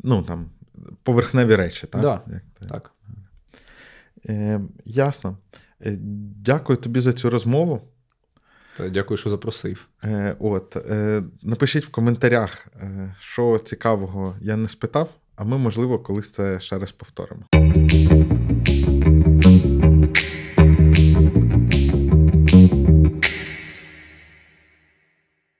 ну, там, поверхневі речі, так? Да, як так. Е, Ясно. Е, дякую тобі за цю розмову. Та Дякую, що запросив. Е, От, е, Напишіть в коментарях, е, що цікавого я не спитав. А ми, можливо, колись це ще раз повторимо.